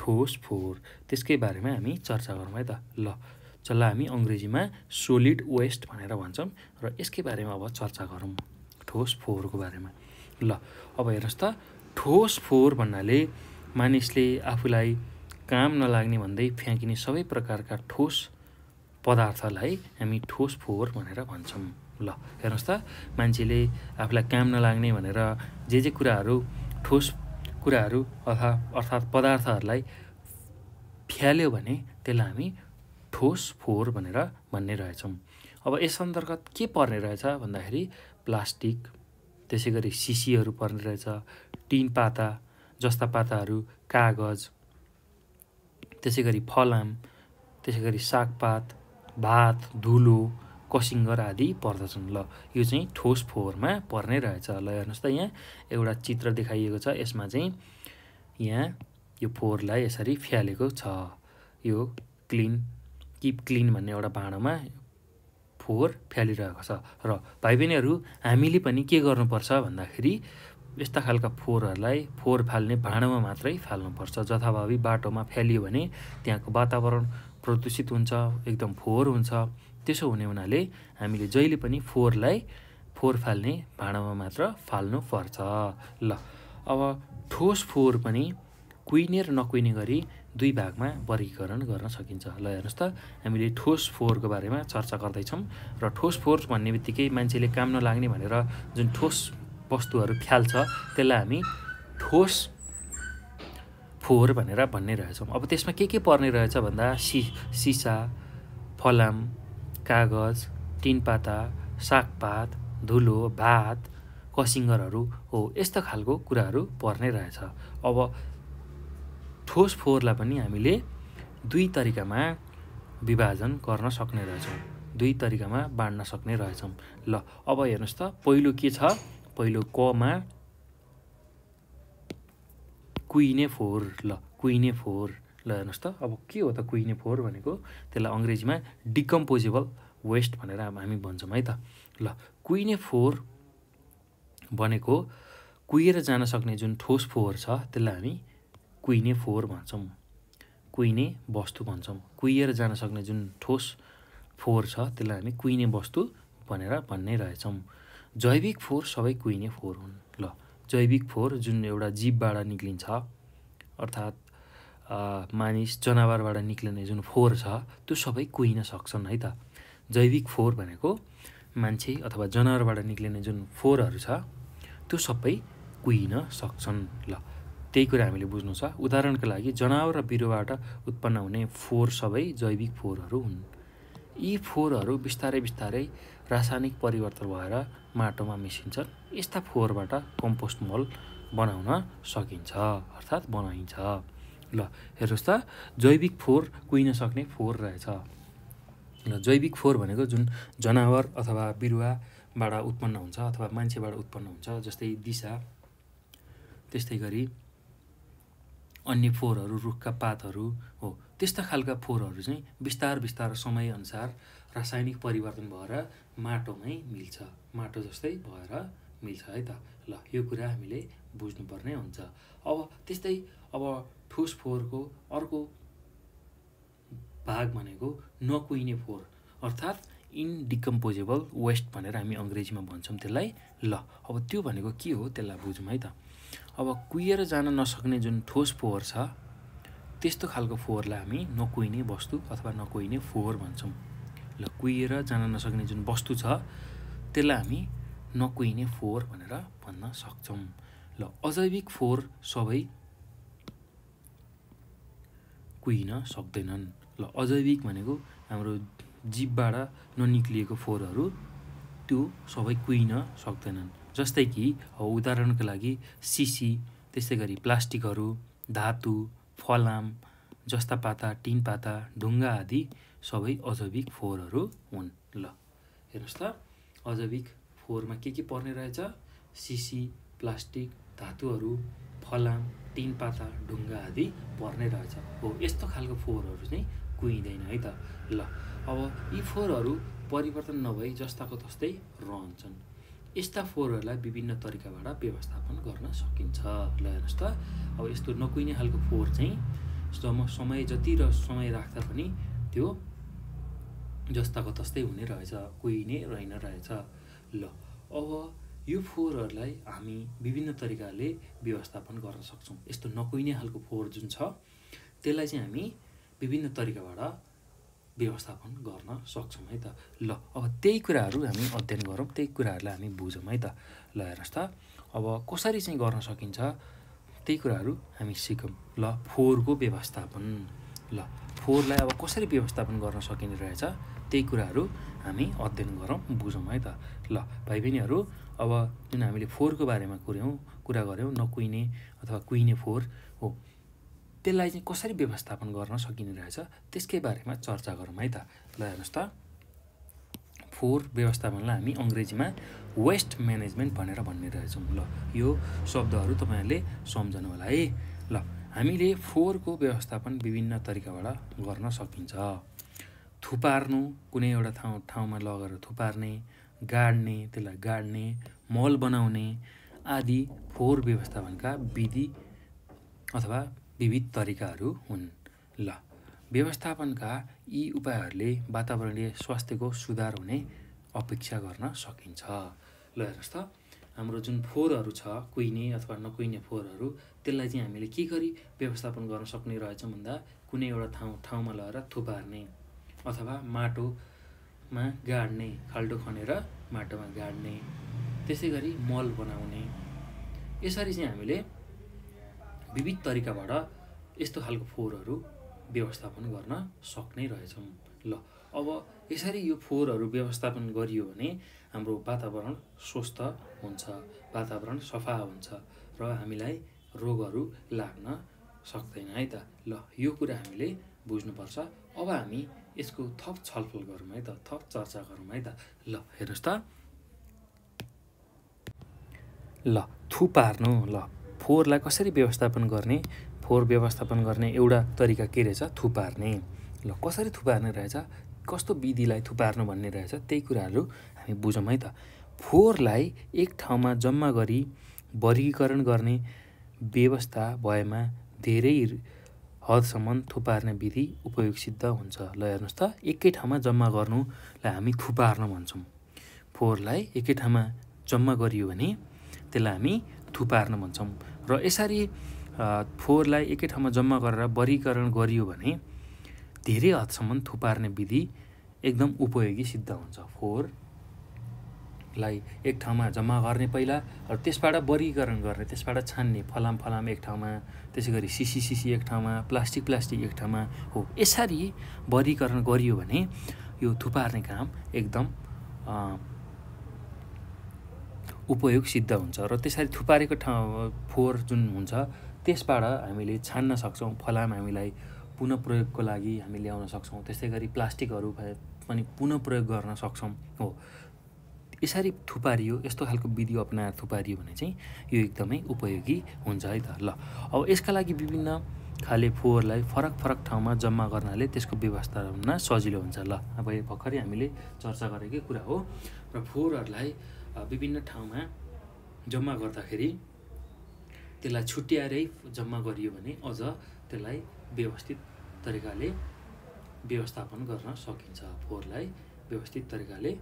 ठोस फोहोर त्यसकै बारेमा हामी चर्चा गरौँ है त ल जसलाई हामी अङ्ग्रेजीमा सोलिड वेस्ट भनेर भन्छौँ र यसकै बारेमा अब चर्चा गरौँ ठोस फोहोरको बारेमा ल अब हेर्नुहोस् त ठोस फोहोर भन्नाले मानिसले आफूलाई काम नलाग्ने भन्दै फ्याँकिने सबै प्रकारका ठोस पदार्थलाई हामी ठोस फोहोर भनेर भन्छौँ ल हेर्नुहोस् त मान्छेले आफूलाई काम नलाग्ने भनेर जे जे कुराहरू ठोस कुराहरू अर्थात् अर्थात् पदार्थहरूलाई फ्याल्यो भने त्यसलाई हामी ठोस फोहोर भनेर भन्ने रहेछौँ अब यस अन्तर्गत के पर्ने रहेछ भन्दाखेरि प्लास्टिक त्यसै गरी सिसीहरू पर्ने रहेछ टिन पाता जस्ता पाताहरू कागज त्यसै गरी फलाम त्यसै गरी सागपात भात धुलो कसिङ्गर आदि पर्दछन् ल यो चाहिँ ठोस फोहोरमा पर्ने रहेछ ल हेर्नुहोस् त यहाँ एउटा चित्र देखाइएको छ यसमा चाहिँ यहाँ यो फोहोरलाई यसरी फ्यालेको छ यो क्लिन किप क्लिन भन्ने एउटा भाँडोमा फोहोर फ्यालिरहेको छ र भाइ बहिनीहरू हामीले पनि के गर्नुपर्छ भन्दाखेरि यस्ता खालका फोहोरहरूलाई फोहोर फाल्ने भाँडोमा मात्रै फाल्नुपर्छ जथाभावी बाटोमा फ्यालियो भने त्यहाँको वातावरण प्रदूषित हुन्छ एकदम फोहोर हुन्छ त्यसो हुने हुनाले हामीले जहिले पनि फोहोरलाई फोहोर फाल्ने भाँडामा मात्र फाल्नुपर्छ ल अब ठोस फोहोर पनि कुहिने र नकुहिने गरी दुई भागमा वर्गीकरण गर्न सकिन्छ ल हेर्नुहोस् त हामीले ठोस फोहोरको बारेमा चर्चा गर्दैछौँ र ठोस फोहोर भन्ने बित्तिकै मान्छेले काम नलाग्ने भनेर जुन ठोस वस्तुहरू फ्याल्छ त्यसलाई हामी ठोस फोहोर भनेर भन्ने रहेछौँ अब त्यसमा के के पर्ने रहेछ भन्दा सि सिसा फलाम कागज टिनपाता सागपात धुलो भात कसिङ्गरहरू हो यस्तो खालको कुराहरू पर्ने रहेछ अब ठोस फोहोरलाई पनि हामीले दुई तरिकामा विभाजन गर्न सक्ने रहेछौँ दुई तरिकामा बाँड्न सक्ने रहेछौँ ल अब हेर्नुहोस् त पहिलो के छ पहिलो कमा कुइने फोहोर ल कुइने फोहोर ल हेर्नुहोस् त अब के हो त कुइने फोहोर भनेको त्यसलाई अङ्ग्रेजीमा डिकम्पोजेबल वेस्ट भनेर हामी भन्छौँ है त ल कुइने फोहोर भनेको कुहिएर जान सक्ने जुन ठोस फोहोर छ त्यसलाई हामी कुहिने फोहोर भन्छौँ कुहिने वस्तु भन्छौँ कुहिएर जान सक्ने जुन ठोस फोहोर छ त्यसलाई हामी कुहिने वस्तु भनेर भन्ने रहेछौँ जैविक फोहोर सबै कुहिने फोहोर हुन् ल जैविक फोहोर जुन एउटा जीवबाट निक्लिन्छ अर्थात् मानिस जनावरबाट निक्लिने जुन फोहोर छ त्यो सबै कुहिन सक्छन् है त जैविक फोहोर भनेको मान्छे अथवा जनावरबाट निक्लिने जुन फोहोरहरू छ त्यो सबै कुहिन सक्छन् ल त्यही कुरा हामीले बुझ्नु छ उदाहरणका लागि जनावर र बिरुवाबाट उत्पन्न हुने फोहोर सबै जैविक फोहोरहरू हुन् यी फोहोरहरू बिस्तारै बिस्तारै रासायनिक परिवर्तन भएर माटोमा मिसिन्छन् यस्ता फोहोरबाट कम्पोस्ट मल बनाउन सकिन्छ अर्थात् बनाइन्छ ल हेर्नुहोस् त जैविक फोहोर कुहिन सक्ने फोहोर रहेछ ल जैविक फोहोर भनेको जुन जनावर अथवा बिरुवाबाट उत्पन्न हुन्छ अथवा मान्छेबाट उत्पन्न हुन्छ जस्तै दिशा त्यस्तै गरी अन्य फोहोरहरू रुखका पातहरू हो त्यस्ता खालका फोहोरहरू चाहिँ बिस्तार बिस्तार समयअनुसार रासायनिक परिवर्तन भएर माटोमै मिल्छ माटो जस्तै भएर मिल्छ है त ल यो कुरा हामीले बुझ्नुपर्ने हुन्छ अब त्यस्तै अब ठोस फोहोरको अर्को भाग भनेको नकुहिने फोहोर अर्थात् इन्डिकम्पोजेबल वेस्ट भनेर हामी अङ्ग्रेजीमा भन्छौँ त्यसलाई ल अब त्यो भनेको के हो त्यसलाई बुझौँ है त अब कुहिएर जान नसक्ने जुन ठोस फोहोर छ त्यस्तो खालको फोहोरलाई हामी नकुहिने वस्तु अथवा नकुहिने फोहोर भन्छौँ ल कुहिएर जान नसक्ने जुन वस्तु छ त्यसलाई हामी नकुहिने फोहोर भनेर भन्न सक्छौँ ल अजैविक फोहोर सबै कुहिन सक्दैनन् ल अजैविक भनेको हाम्रो जीवबाट ननिक्लिएको फोहोरहरू त्यो सबै कुहिन सक्दैनन् जस्तै कि उदाहरणको लागि सिसी त्यस्तै गरी प्लास्टिकहरू धातु फलाम जस्ता पाता टिन पाता ढुङ्गा आदि सबै अजैविक फोहोरहरू हुन् ल हेर्नुहोस् त अजैविक फोहोरमा के के पर्ने रहेछ सिसी प्लास्टिक धातुहरू फलाम टिन पाता ढुङ्गा आदि पर्ने रहेछ हो यस्तो खालको फोहोरहरू चाहिँ कुहिँदैन है त ल अब यी फोहोरहरू परिवर्तन नभई जस्ताको तस्तै रहन्छन् यस्ता फोहोरहरूलाई विभिन्न तरिकाबाट व्यवस्थापन गर्न सकिन्छ ल हेर्नुहोस् त अब यस्तो नकुहिने खालको फोहोर चाहिँ जम समय जति र समय राख्दा पनि त्यो जस्ताको तस्तै हुने रहेछ कुहिने रहेन रहेछ ल अब यो फोहोरहरूलाई हामी विभिन्न तरिकाले व्यवस्थापन गर्न सक्छौँ यस्तो नकुहिने खालको फोहोर जुन छ त्यसलाई चाहिँ हामी विभिन्न तरिकाबाट व्यवस्थापन गर्न सक्छौँ है त ल अब त्यही कुराहरू हामी अध्ययन गरौँ त्यही कुराहरूलाई हामी बुझौँ है त ल हेर्नुहोस् त अब कसरी चाहिँ गर्न सकिन्छ त्यही कुराहरू हामी सिकौँ ल फोहोरको व्यवस्थापन ल फोहोरलाई अब कसरी व्यवस्थापन गर्न सकिने रहेछ त्यही कुराहरू हामी अध्ययन गरौँ बुझौँ है त ल भाइ बहिनीहरू अब जुन हामीले फोहोरको बारेमा कुऱ्यौँ कुरा गऱ्यौँ नकुहिने अथवा कुहिने फोहोर त्यसलाई चाहिँ कसरी व्यवस्थापन गर्न सकिने रहेछ त्यसकै बारेमा चर्चा गरौँ है त ल हेर्नुहोस् त फोहोर व्यवस्थापनलाई हामी अङ्ग्रेजीमा वेस्ट म्यानेजमेन्ट भनेर भन्ने रहेछौँ ल यो शब्दहरू तपाईँहरूले सम्झनु होला है ल हामीले फोहोरको व्यवस्थापन विभिन्न तरिकाबाट गर्न सकिन्छ थुपार्नु कुनै एउटा ठाउँ ठाउँमा लगेर थुपार्ने गाड्ने त्यसलाई गाड्ने मल बनाउने आदि फोहोर व्यवस्थापनका विधि अथवा विविध तरिकाहरू हुन् ल व्यवस्थापनका यी उपायहरूले वातावरणीय स्वास्थ्यको सुधार हुने अपेक्षा गर्न सकिन्छ ल हेर्नुहोस् त हाम्रो जुन फोहोरहरू छ कुहिने अथवा नकुहिने फोहोरहरू त्यसलाई चाहिँ हामीले के गरी व्यवस्थापन गर्न सक्ने रहेछौँ भन्दा कुनै एउटा ठाउँ ठाउँमा लगेर थुपार्ने अथवा माटोमा गाड्ने खाल्टो खनेर माटोमा गाड्ने त्यसै गरी मल बनाउने यसरी चाहिँ हामीले विविध तरिकाबाट यस्तो खालको फोहोरहरू व्यवस्थापन गर्न सक्ने रहेछौँ ल अब यसरी यो फोहोरहरू व्यवस्थापन गरियो भने हाम्रो वातावरण स्वस्थ हुन्छ वातावरण सफा हुन्छ र हामीलाई रोगहरू लाग्न सक्दैन है त ल यो कुरा हामीले बुझ्नुपर्छ अब हामी यसको थप छलफल गरौँ है त थप चर्चा गरौँ है त ल हेर्नुहोस् त ल थुपार्नु ल फोहोरलाई कसरी व्यवस्थापन गर्ने फोहोर व्यवस्थापन गर्ने एउटा तरिका के रहेछ थुपार्ने ल कसरी थुपार्ने रहेछ कस्तो विधिलाई थुपार्नु भन्ने रहेछ त्यही कुराहरू हामी बुझौँ है त फोहोरलाई एक ठाउँमा जम्मा गरी वर्गीकरण गर्ने व्यवस्था भएमा धेरै हदसम्म थुपार्ने विधि उपयोग सिद्ध हुन्छ ल हेर्नुहोस् त एकै ठाउँमा जम्मा गर्नुलाई हामी थुपार्न भन्छौँ फोहोरलाई एकै ठाउँमा जम्मा गरियो भने त्यसलाई हामी थुपार्न भन्छौँ र यसरी फोहोरलाई एकै ठाउँमा जम्मा गरेर वर्गीकरण गरियो भने धेरै हदसम्म थुपार्ने विधि एकदम उपयोगी सिद्ध हुन्छ फोहोरलाई एक ठाउँमा जम्मा गर्ने पहिला र त्यसबाट वर्गीकरण गर्ने त्यसबाट छान्ने फलाम फलाम एक ठाउँमा त्यसै गरी सिसी एक ठाउँमा प्लास्टिक प्लास्टिक एक ठाउँमा हो यसरी वर्गीकरण गरियो भने यो थुपार्ने काम एकदम उपयोग सिद्ध हुन्छ र त्यसरी थुपारेको ठाउँ फोहोर जुन हुन्छ त्यसबाट हामीले छान्न सक्छौँ फलाम हामीलाई पुनः प्रयोगको लागि हामी ल्याउन सक्छौँ त्यस्तै गरी प्लास्टिकहरू पनि पुनः प्रयोग गर्न सक्छौँ हो यसरी थुपारियो यस्तो खालको विधि अपनाएर थुपारियो भने चाहिँ यो एकदमै उपयोगी हुन्छ है त ल अब यसका लागि विभिन्न खाले फोहोरलाई फरक फरक ठाउँमा जम्मा गर्नाले त्यसको व्यवस्था हुन सजिलो हुन्छ ल अब भर्खरै हामीले चर्चा गरेकै कुरा हो र फोहोरहरूलाई विभिन्न ठाउँमा जम्मा गर्दाखेरि त्यसलाई छुट्याएरै जम्मा गरियो भने अझ त्यसलाई व्यवस्थित तरिकाले व्यवस्थापन गर्न सकिन्छ फोहोरलाई व्यवस्थित तरिकाले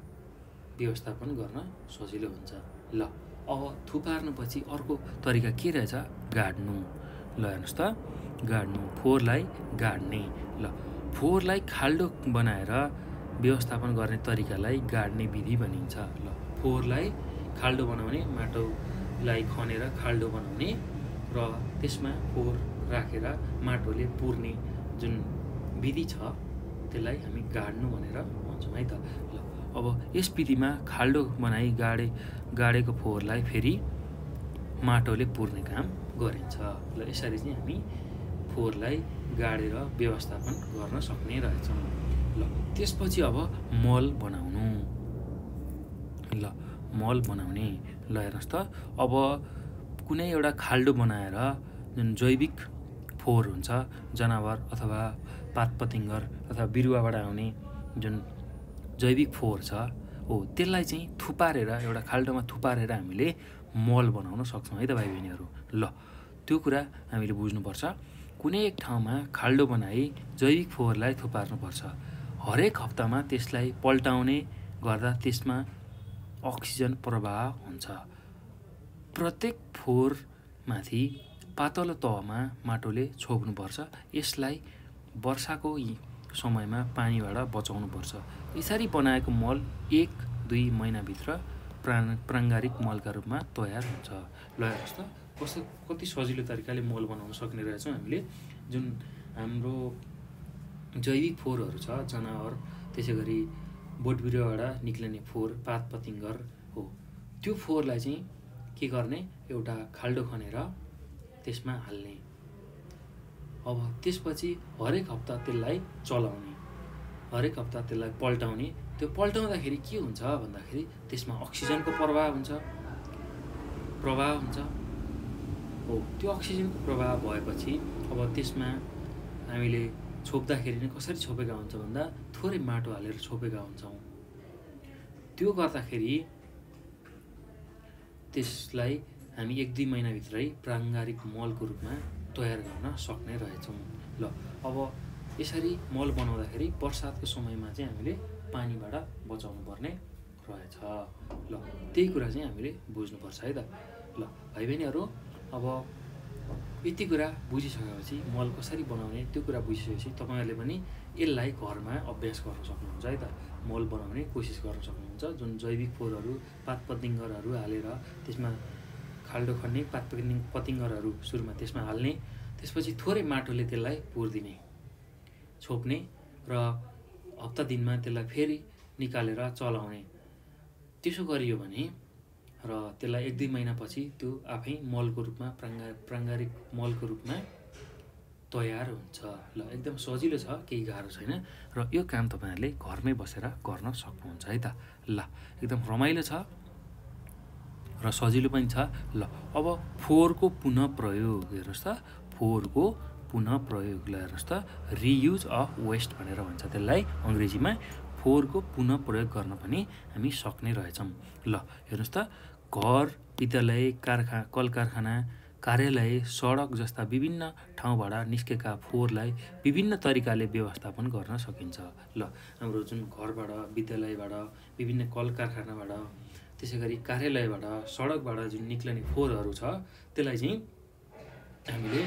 व्यवस्थापन गर्न सजिलो हुन्छ ल अब थुपार्नुपछि अर्को तरिका के रहेछ गाड्नु ल हेर्नुहोस् त गाड्नु फोहोरलाई गाड्ने ल फोहोरलाई खाल्डो बनाएर व्यवस्थापन गर्ने तरिकालाई गाड्ने विधि भनिन्छ ल फोहोरलाई खाल्डो बनाउने माटोलाई खनेर खाल्डो बनाउने र त्यसमा फोहोर राखेर रा, माटोले पुर्ने जुन विधि छ त्यसलाई हामी गाड्नु भनेर भन्छौँ है त ल अब यस विधिमा खाल्डो बनाई गाडे गाडेको फोहोरलाई फेरि माटोले पुर्ने काम गरिन्छ ल यसरी चाहिँ हामी फोहोरलाई गाडेर व्यवस्थापन गर्न सक्ने रहेछौँ ल त्यसपछि अब मल बनाउनु मल बनाउने ल हेर्नुहोस् त अब कुनै एउटा खाल्डो बनाएर जुन जैविक फोहोर हुन्छ जनावर अथवा पातपतिङ्गर अथवा बिरुवाबाट आउने जुन जैविक फोहोर छ हो त्यसलाई चाहिँ थुपारेर एउटा खाल्डोमा थुपारेर हामीले मल बनाउन सक्छौँ है त भाइ बहिनीहरू ल त्यो कुरा हामीले बुझ्नुपर्छ कुनै एक ठाउँमा खाल्डो बनाई जैविक फोहोरलाई थुपार्नुपर्छ हरेक हप्तामा त्यसलाई पल्टाउने गर्दा त्यसमा अक्सिजन प्रवाह हुन्छ प्रत्येक फोहोरमाथि पातलो तहमा माटोले छोप्नुपर्छ यसलाई वर्षाको समयमा पानीबाट बचाउनुपर्छ यसरी बनाएको मल एक दुई महिनाभित्र प्रा प्राङ्गारिक मलका रूपमा तयार हुन्छ ल हेर्नुहोस् त कस्तो कति सजिलो तरिकाले मल बनाउन सक्ने रहेछौँ हामीले जुन हाम्रो जैविक फोहोरहरू छ जनावर त्यसै गरी बोट बिरुवाबाट निक्लिने फोहोर पात पतिङ्गर हो त्यो फोहोरलाई चाहिँ के गर्ने एउटा खाल्डो खनेर त्यसमा हाल्ने अब त्यसपछि हरेक हप्ता त्यसलाई चलाउने हरेक हप्ता त्यसलाई पल्टाउने त्यो पल्टाउँदाखेरि के हुन्छ भन्दाखेरि त्यसमा अक्सिजनको प्रभाव हुन्छ प्रभाव हुन्छ हो त्यो अक्सिजनको प्रभाव भएपछि अब त्यसमा हामीले छोप्दाखेरि नै कसरी छोपेका हुन्छ भन्दा थोरै माटो हालेर छोपेका हुन्छौँ त्यो गर्दाखेरि त्यसलाई हामी एक दुई महिनाभित्रै प्राङ्गारिक मलको रूपमा तयार गर्न सक्ने रहेछौँ ल अब यसरी मल बनाउँदाखेरि बर्सातको समयमा चाहिँ हामीले पानीबाट बचाउनु पर्ने रहेछ ल त्यही कुरा चाहिँ हामीले बुझ्नुपर्छ है त ल भाइ बहिनीहरू अब यति कुरा बुझिसकेपछि मल कसरी बनाउने त्यो कुरा बुझिसकेपछि तपाईँहरूले पनि यसलाई घरमा अभ्यास गर्न सक्नुहुन्छ है त मल बनाउने कोसिस गर्न सक्नुहुन्छ जुन जैविक फोहोरहरू पात पतिङ्गरहरू हालेर त्यसमा खाल्डो खन्ने पात पतिङ पतिङ्गरहरू सुरुमा त्यसमा हाल्ने त्यसपछि थोरै माटोले त्यसलाई दिने छोप्ने र हप्ता दिनमा त्यसलाई फेरि निकालेर चलाउने त्यसो गरियो भने र त्यसलाई एक दुई महिनापछि त्यो आफै मलको रूपमा प्राङ्गा प्राङ्गारिक मलको रूपमा तयार हुन्छ ल एकदम सजिलो छ केही गाह्रो छैन र यो काम तपाईँहरूले घरमै बसेर गर्न सक्नुहुन्छ है त ल एकदम रमाइलो छ र सजिलो पनि छ ल अब फोहोरको पुनः प्रयोग हेर्नुहोस् त फोहोरको पुनः प्रयोग ल हेर्नुहोस् त रियुज अफ वेस्ट भनेर भन्छ त्यसलाई अङ्ग्रेजीमा फोहोरको पुनः प्रयोग गर्न पनि हामी सक्ने रहेछौँ ल हेर्नुहोस् त घर विद्यालय कारखा कल कारखाना कार्यालय सडक जस्ता विभिन्न ठाउँबाट निस्केका फोहोरलाई विभिन्न तरिकाले व्यवस्थापन गर्न सकिन्छ ल हाम्रो जुन घरबाट विद्यालयबाट विभिन्न कल कारखानाबाट त्यसै गरी कार्यालयबाट सडकबाट जुन निक्लने फोहोरहरू छ त्यसलाई चाहिँ हामीले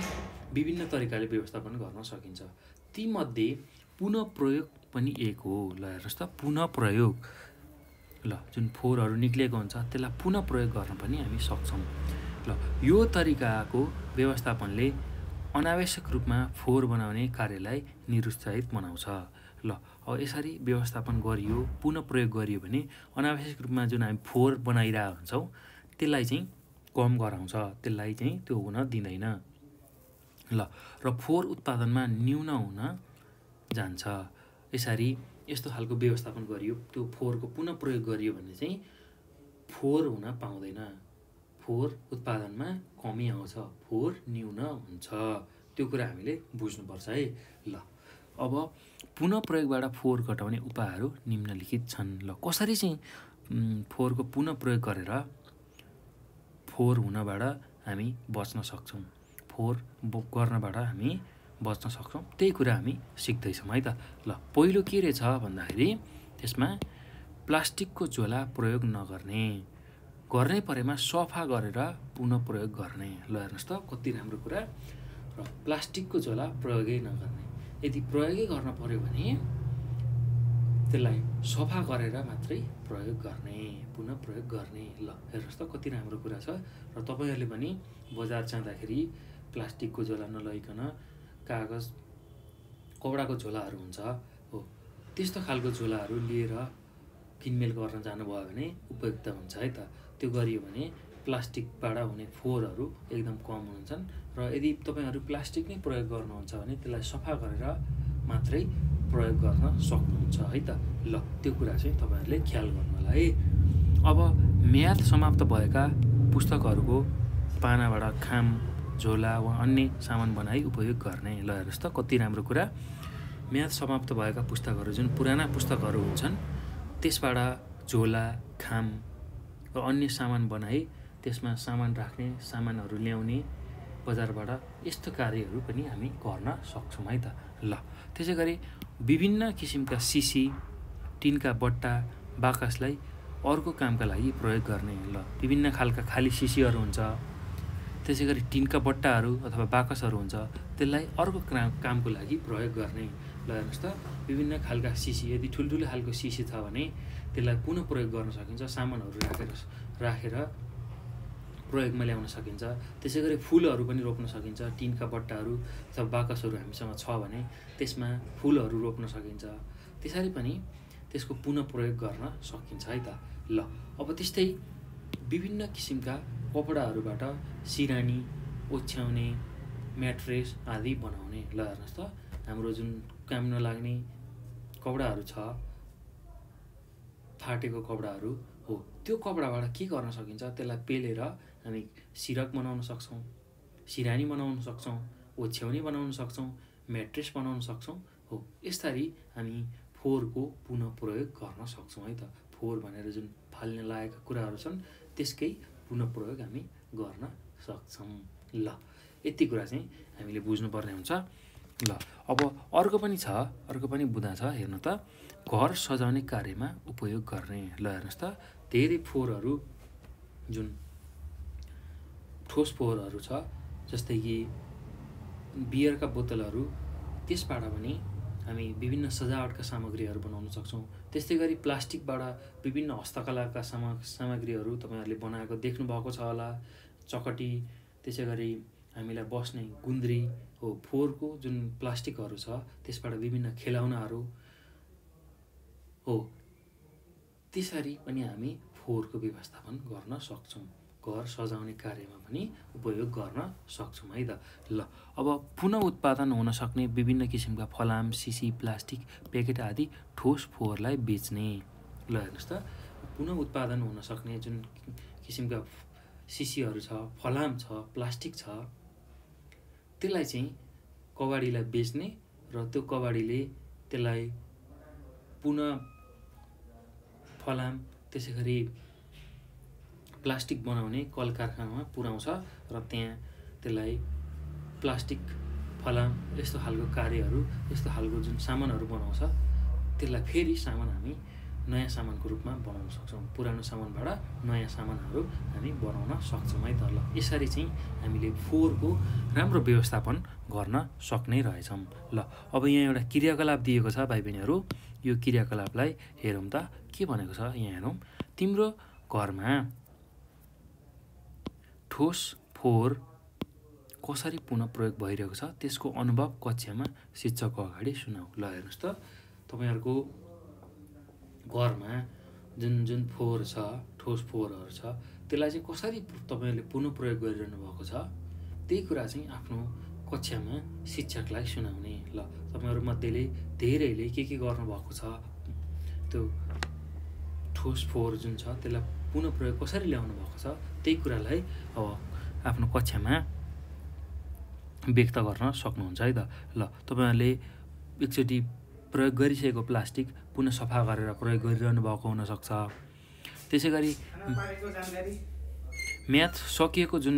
विभिन्न तरिकाले व्यवस्थापन गर्न सकिन्छ तीमध्ये पुनः प्रयोग पनि एक हो ल हेर्नुहोस् त पुनः प्रयोग ल जुन फोहोरहरू निक्लिएको हुन्छ त्यसलाई पुनः प्रयोग गर्न पनि हामी सक्छौँ ल यो तरिकाको व्यवस्थापनले अनावश्यक रूपमा फोहोर बनाउने कार्यलाई निरुत्साहित बनाउँछ ल अब यसरी व्यवस्थापन गरियो पुनः प्रयोग गरियो भने अनावश्यक रूपमा जुन हामी फोहोर बनाइरहेको हुन्छौँ त्यसलाई चाहिँ कम गराउँछ त्यसलाई चाहिँ त्यो हुन दिँदैन ल र फोहोर उत्पादनमा न्यून हुन जान्छ यसरी यस्तो खालको व्यवस्थापन गरियो त्यो फोहोरको पुनः प्रयोग गरियो भने चाहिँ फोहोर हुन पाउँदैन फोहोर उत्पादनमा कमी आउँछ फोहोर न्यून हुन्छ त्यो कुरा हामीले बुझ्नुपर्छ है ल अब पुनः प्रयोगबाट फोहोर घटाउने उपायहरू निम्नलिखित छन् ल कसरी चाहिँ फोहोरको पुनः प्रयोग गरेर फोहोर हुनबाट हामी बच्न सक्छौँ फोहोर गर्नबाट हामी बच्न सक्छौँ त्यही कुरा हामी सिक्दैछौँ है त ल पहिलो के रहेछ भन्दाखेरि त्यसमा प्लास्टिकको झोला प्रयोग नगर्ने गर्नै परेमा सफा गरेर पुनः प्रयोग गर्ने ल हेर्नुहोस् त कति राम्रो कुरा र प्लास्टिकको झोला प्रयोगै नगर्ने यदि प्रयोगै गर्न पऱ्यो भने त्यसलाई सफा गरेर मात्रै प्रयोग गर्ने पुनः प्रयोग गर्ने ल हेर्नुहोस् त कति राम्रो कुरा छ र तपाईँहरूले पनि बजार जाँदाखेरि प्लास्टिकको झोला नलइकन कागज कपडाको झोलाहरू हुन्छ हो त्यस्तो खालको झोलाहरू लिएर किनमेल गर्न जानुभयो भने उपयुक्त हुन्छ है त त्यो गरियो भने प्लास्टिकबाट हुने फोहोरहरू एकदम कम हुन्छन् र यदि तपाईँहरू प्लास्टिक नै प्रयोग गर्नुहुन्छ भने त्यसलाई सफा गरेर मात्रै प्रयोग गर्न सक्नुहुन्छ है त ल त्यो कुरा चाहिँ तपाईँहरूले ख्याल गर्नु होला है अब म्याद समाप्त भएका पुस्तकहरूको पानाबाट खाम झोला वा अन्य सामान बनाई उपयोग गर्ने ल हेर्नुहोस् त कति राम्रो कुरा म्याद समाप्त भएका पुस्तकहरू जुन पुराना पुस्तकहरू हुन्छन् त्यसबाट झोला खाम र अन्य सामान बनाए त्यसमा सामान राख्ने सामानहरू ल्याउने बजारबाट यस्तो कार्यहरू पनि हामी गर्न सक्छौँ है त ल त्यसै गरी विभिन्न किसिमका सिसी टिनका बट्टा बाकसलाई अर्को कामका लागि प्रयोग गर्ने ल विभिन्न खालका खाली सिसीहरू हुन्छ त्यसै गरी टिनका बट्टाहरू अथवा बाकसहरू हुन्छ त्यसलाई अर्को काम कामको लागि प्रयोग गर्ने ल हेर्नुहोस् त विभिन्न खालका सिसी यदि ठुल्ठुलो खालको सिसी छ भने त्यसलाई पुनः प्रयोग गर्न सकिन्छ सामानहरू राखेर राखेर प्रयोगमा ल्याउन सकिन्छ त्यसै गरी फुलहरू पनि रोप्न सकिन्छ टिनका बट्टाहरू अथवा बाकसहरू हामीसँग छ भने त्यसमा फुलहरू रोप्न सकिन्छ त्यसरी पनि त्यसको पुनः प्रयोग गर्न सकिन्छ है त ल अब त्यस्तै विभिन्न किसिमका कपडाहरूबाट सिरानी ओछ्याउने म्याट्रेस आदि बनाउने ल हेर्नुहोस् त हाम्रो जुन काम नलाग्ने कपडाहरू छ फाटेको कपडाहरू हो त्यो कपडाबाट के गर्न सकिन्छ त्यसलाई पेलेर हामी सिरक बनाउन सक्छौँ सिरानी बनाउन सक्छौँ ओछ्याउनी बनाउन सक्छौँ म्याट्रेस बनाउन सक्छौँ हो यसरी हामी फोहोरको पुनः प्रयोग गर्न सक्छौँ है त फोहोर भनेर जुन फाल्ने लागेका कुराहरू छन् त्यसकै पुनः प्रयोग हामी गर्न सक्छौँ ल यति कुरा चाहिँ हामीले बुझ्नुपर्ने हुन्छ ल अब अर्को पनि छ अर्को पनि बुधा छ हेर्नु त घर सजाउने कार्यमा उपयोग गर्ने ल हेर्नुहोस् त धेरै फोहोरहरू जुन ठोस फोहोरहरू छ जस्तै कि बियरका बोतलहरू त्यसबाट पनि हामी विभिन्न सजावटका सामग्रीहरू बनाउन सक्छौँ त्यस्तै गरी प्लास्टिकबाट विभिन्न हस्तकलाका सामा सामग्रीहरू तपाईँहरूले बनाएको देख्नुभएको छ होला चकटी त्यसै गरी हामीलाई बस्ने गुन्द्री हो फोहोरको जुन प्लास्टिकहरू छ त्यसबाट विभिन्न खेलौनाहरू हो त्यसरी पनि हामी फोहोरको व्यवस्थापन गर्न सक्छौँ घर सजाउने कार्यमा पनि उपयोग गर्न सक्छौँ है त ल अब पुनः उत्पादन हुन सक्ने विभिन्न किसिमका फलाम सिसी प्लास्टिक प्याकेट आदि ठोस फोहोरलाई बेच्ने ल हेर्नुहोस् त पुनः उत्पादन हुन सक्ने जुन किसिमका सिसीहरू छ फलाम छ प्लास्टिक छ त्यसलाई चाहिँ कबाडीलाई बेच्ने र त्यो कबाडीले त्यसलाई पुनः फलाम त्यसै गरी प्लास्टिक बनाउने कल कारखानामा पुर्याउँछ र त्यहाँ त्यसलाई प्लास्टिक फलाम यस्तो खालको कार्यहरू यस्तो खालको जुन सामानहरू बनाउँछ त्यसलाई फेरि सामान हामी नयाँ सामानको रूपमा बनाउन सक्छौँ पुरानो सामानबाट नयाँ सामानहरू हामी बनाउन सक्छौँ है त ल यसरी चाहिँ हामीले फोहोरको राम्रो व्यवस्थापन गर्न सक्ने रहेछौँ ल अब यहाँ एउटा क्रियाकलाप दिएको छ भाइ बहिनीहरू यो क्रियाकलापलाई हेरौँ त के भनेको छ यहाँ हेरौँ तिम्रो घरमा ठोस फोहोर कसरी पुनः प्रयोग भइरहेको छ त्यसको अनुभव कक्षामा शिक्षकको अगाडि सुनाऊ ल हेर्नुहोस् त तपाईँहरूको घरमा जुन जुन फोहोर छ ठोस फोहोरहरू छ त्यसलाई चाहिँ कसरी तपाईँहरूले पुनः प्रयोग गरिरहनु भएको छ त्यही कुरा चाहिँ आफ्नो कक्षामा शिक्षकलाई सुनाउने ल तपाईँहरूमध्येले धेरैले के के गर्नुभएको छ त्यो ठोस फोहोर जुन छ त्यसलाई पुनः प्रयोग कसरी ल्याउनु भएको छ त्यही कुरालाई अब आफ्नो कक्षामा व्यक्त गर्न सक्नुहुन्छ है त ल तपाईँहरूले एकचोटि प्रयोग गरिसकेको प्लास्टिक पुनः सफा गरेर प्रयोग गरिरहनु भएको हुनसक्छ त्यसै गरी म्याथ सकिएको जुन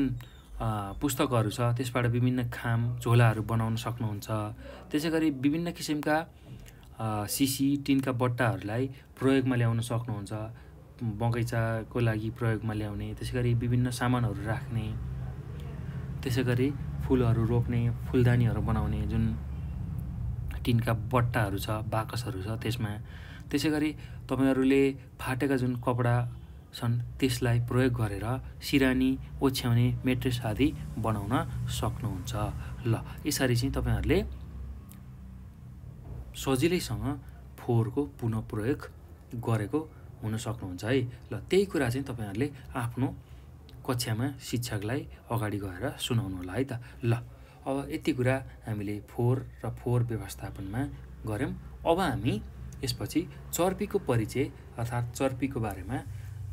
पुस्तकहरू छ त्यसबाट विभिन्न खाम झोलाहरू बनाउन सक्नुहुन्छ त्यसै गरी विभिन्न किसिमका सिसी टिनका बट्टाहरूलाई प्रयोगमा ल्याउन सक्नुहुन्छ बगैँचाको लागि प्रयोगमा ल्याउने त्यसै गरी विभिन्न सामानहरू राख्ने त्यसै गरी फुलहरू रोप्ने फुलदानीहरू बनाउने जुन टिनका बट्टाहरू छ बाकसहरू छ त्यसमा त्यसै गरी तपाईँहरूले फाटेका जुन कपडा छन् त्यसलाई प्रयोग गरेर सिरानी ओछ्याउने मेट्रेस आदि बनाउन सक्नुहुन्छ ल यसरी चाहिँ तपाईँहरूले सजिलैसँग फोहोरको पुनः प्रयोग गरेको हुन सक्नुहुन्छ है ल त्यही कुरा चाहिँ तपाईँहरूले आफ्नो कक्षामा शिक्षकलाई अगाडि गएर सुनाउनु होला है त ल अब यति कुरा हामीले फोहोर र फोहोर व्यवस्थापनमा गऱ्यौँ अब हामी यसपछि चर्पीको परिचय अर्थात् चर्पीको बारेमा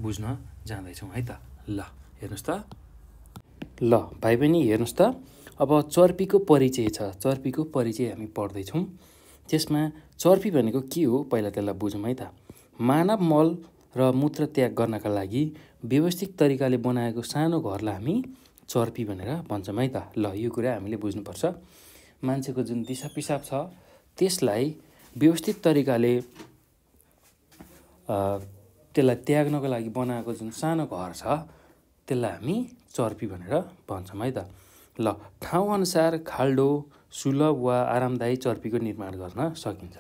बुझ्न जाँदैछौँ है त ल हेर्नुहोस् त ल भाइ बहिनी हेर्नुहोस् त अब चर्पीको परिचय छ चर्पीको परिचय हामी पढ्दैछौँ त्यसमा चर्पी भनेको के हो पहिला त्यसलाई बुझौँ है त मानव मल र मूत्र त्याग गर्नका लागि व्यवस्थित तरिकाले बनाएको सानो घरलाई हामी चर्पी भनेर भन्छौँ है त ल यो कुरा हामीले बुझ्नुपर्छ मान्छेको जुन दिसा पिसाब छ त्यसलाई व्यवस्थित तरिकाले त्यसलाई त्याग्नको लागि बनाएको जुन सानो घर छ त्यसलाई हामी चर्पी भनेर भन्छौँ है त ल ठाउँअनुसार खाल्डो सुलभ वा आरामदायी चर्पीको निर्माण गर्न सकिन्छ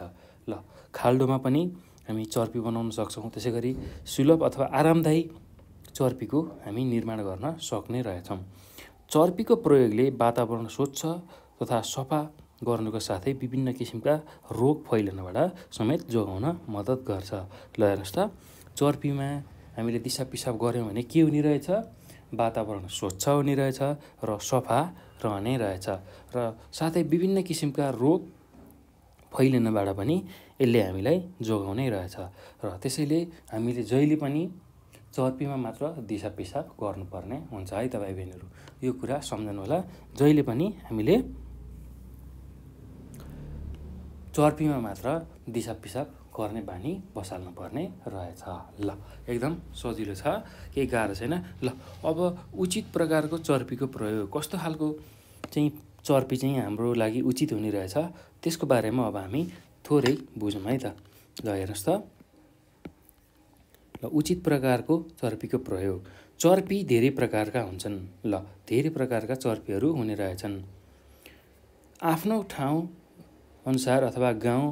ल खाल्डोमा पनि हामी चर्पी बनाउन सक्छौँ त्यसै गरी सुलभ अथवा आरामदायी चर्पीको हामी निर्माण गर्न सक्ने रहेछौँ चर्पीको प्रयोगले वातावरण स्वच्छ तथा सफा गर्नुको साथै विभिन्न किसिमका रोग फैलनबाट समेत जोगाउन मद्दत गर्छ ल हेर्नुहोस् त चर्पीमा हामीले दिसा पिसाब गऱ्यौँ भने के हुने रहेछ वातावरण स्वच्छ हुने रहेछ र सफा रहने रहेछ र साथै विभिन्न किसिमका रोग फैलिनबाट पनि यसले हामीलाई जोगाउनै रहेछ र त्यसैले हामीले जहिले पनि चर्पीमा मात्र दिसा पिसाब गर्नुपर्ने हुन्छ है तपाईँ बहिनीहरू यो कुरा होला जहिले पनि हामीले चर्पीमा मात्र दिसा पिसाब गर्ने बानी बसाल्नु पर्ने रहेछ ल एकदम सजिलो छ केही गाह्रो छैन ल अब उचित प्रकारको चर्पीको प्रयोग कस्तो खालको चाहिँ चर्पी चाहिँ हाम्रो लागि उचित हुने रहेछ त्यसको बारेमा अब हामी थोरै बुझौँ है त ल हेर्नुहोस् त ल उचित प्रकारको चर्पीको प्रयोग चर्पी धेरै प्रकारका हुन्छन् ल धेरै प्रकारका चर्पीहरू हुने रहेछन् आफ्नो ठाउँ अनुसार अथवा गाउँ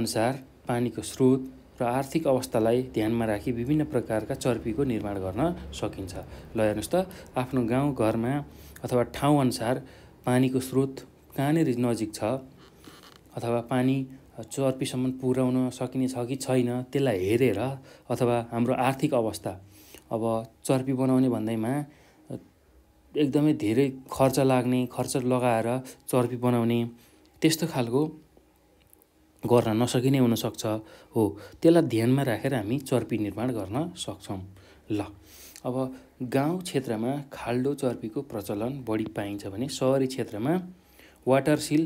अनुसार पानीको स्रोत र आर्थिक अवस्थालाई ध्यानमा राखी विभिन्न प्रकारका चर्पीको निर्माण गर्न सकिन्छ ल हेर्नुहोस् त आफ्नो गाउँ घरमा अथवा ठाउँ अनुसार पानीको स्रोत कहाँनिर नजिक छ अथवा पानी चर्पीसम्म पुर्याउन सकिने छ कि छैन त्यसलाई हेरेर अथवा हाम्रो आर्थिक अवस्था अब चर्पी बनाउने भन्दैमा एकदमै धेरै खर्च लाग्ने खर्च लगाएर चर्पी बनाउने त्यस्तो खालको गर्न नसकिने हुनसक्छ हो त्यसलाई ध्यानमा राखेर हामी चर्पी निर्माण गर्न सक्छौँ ल अब गाउँ क्षेत्रमा खाल्डो चर्पीको प्रचलन बढी पाइन्छ भने सहरी क्षेत्रमा वाटरसिल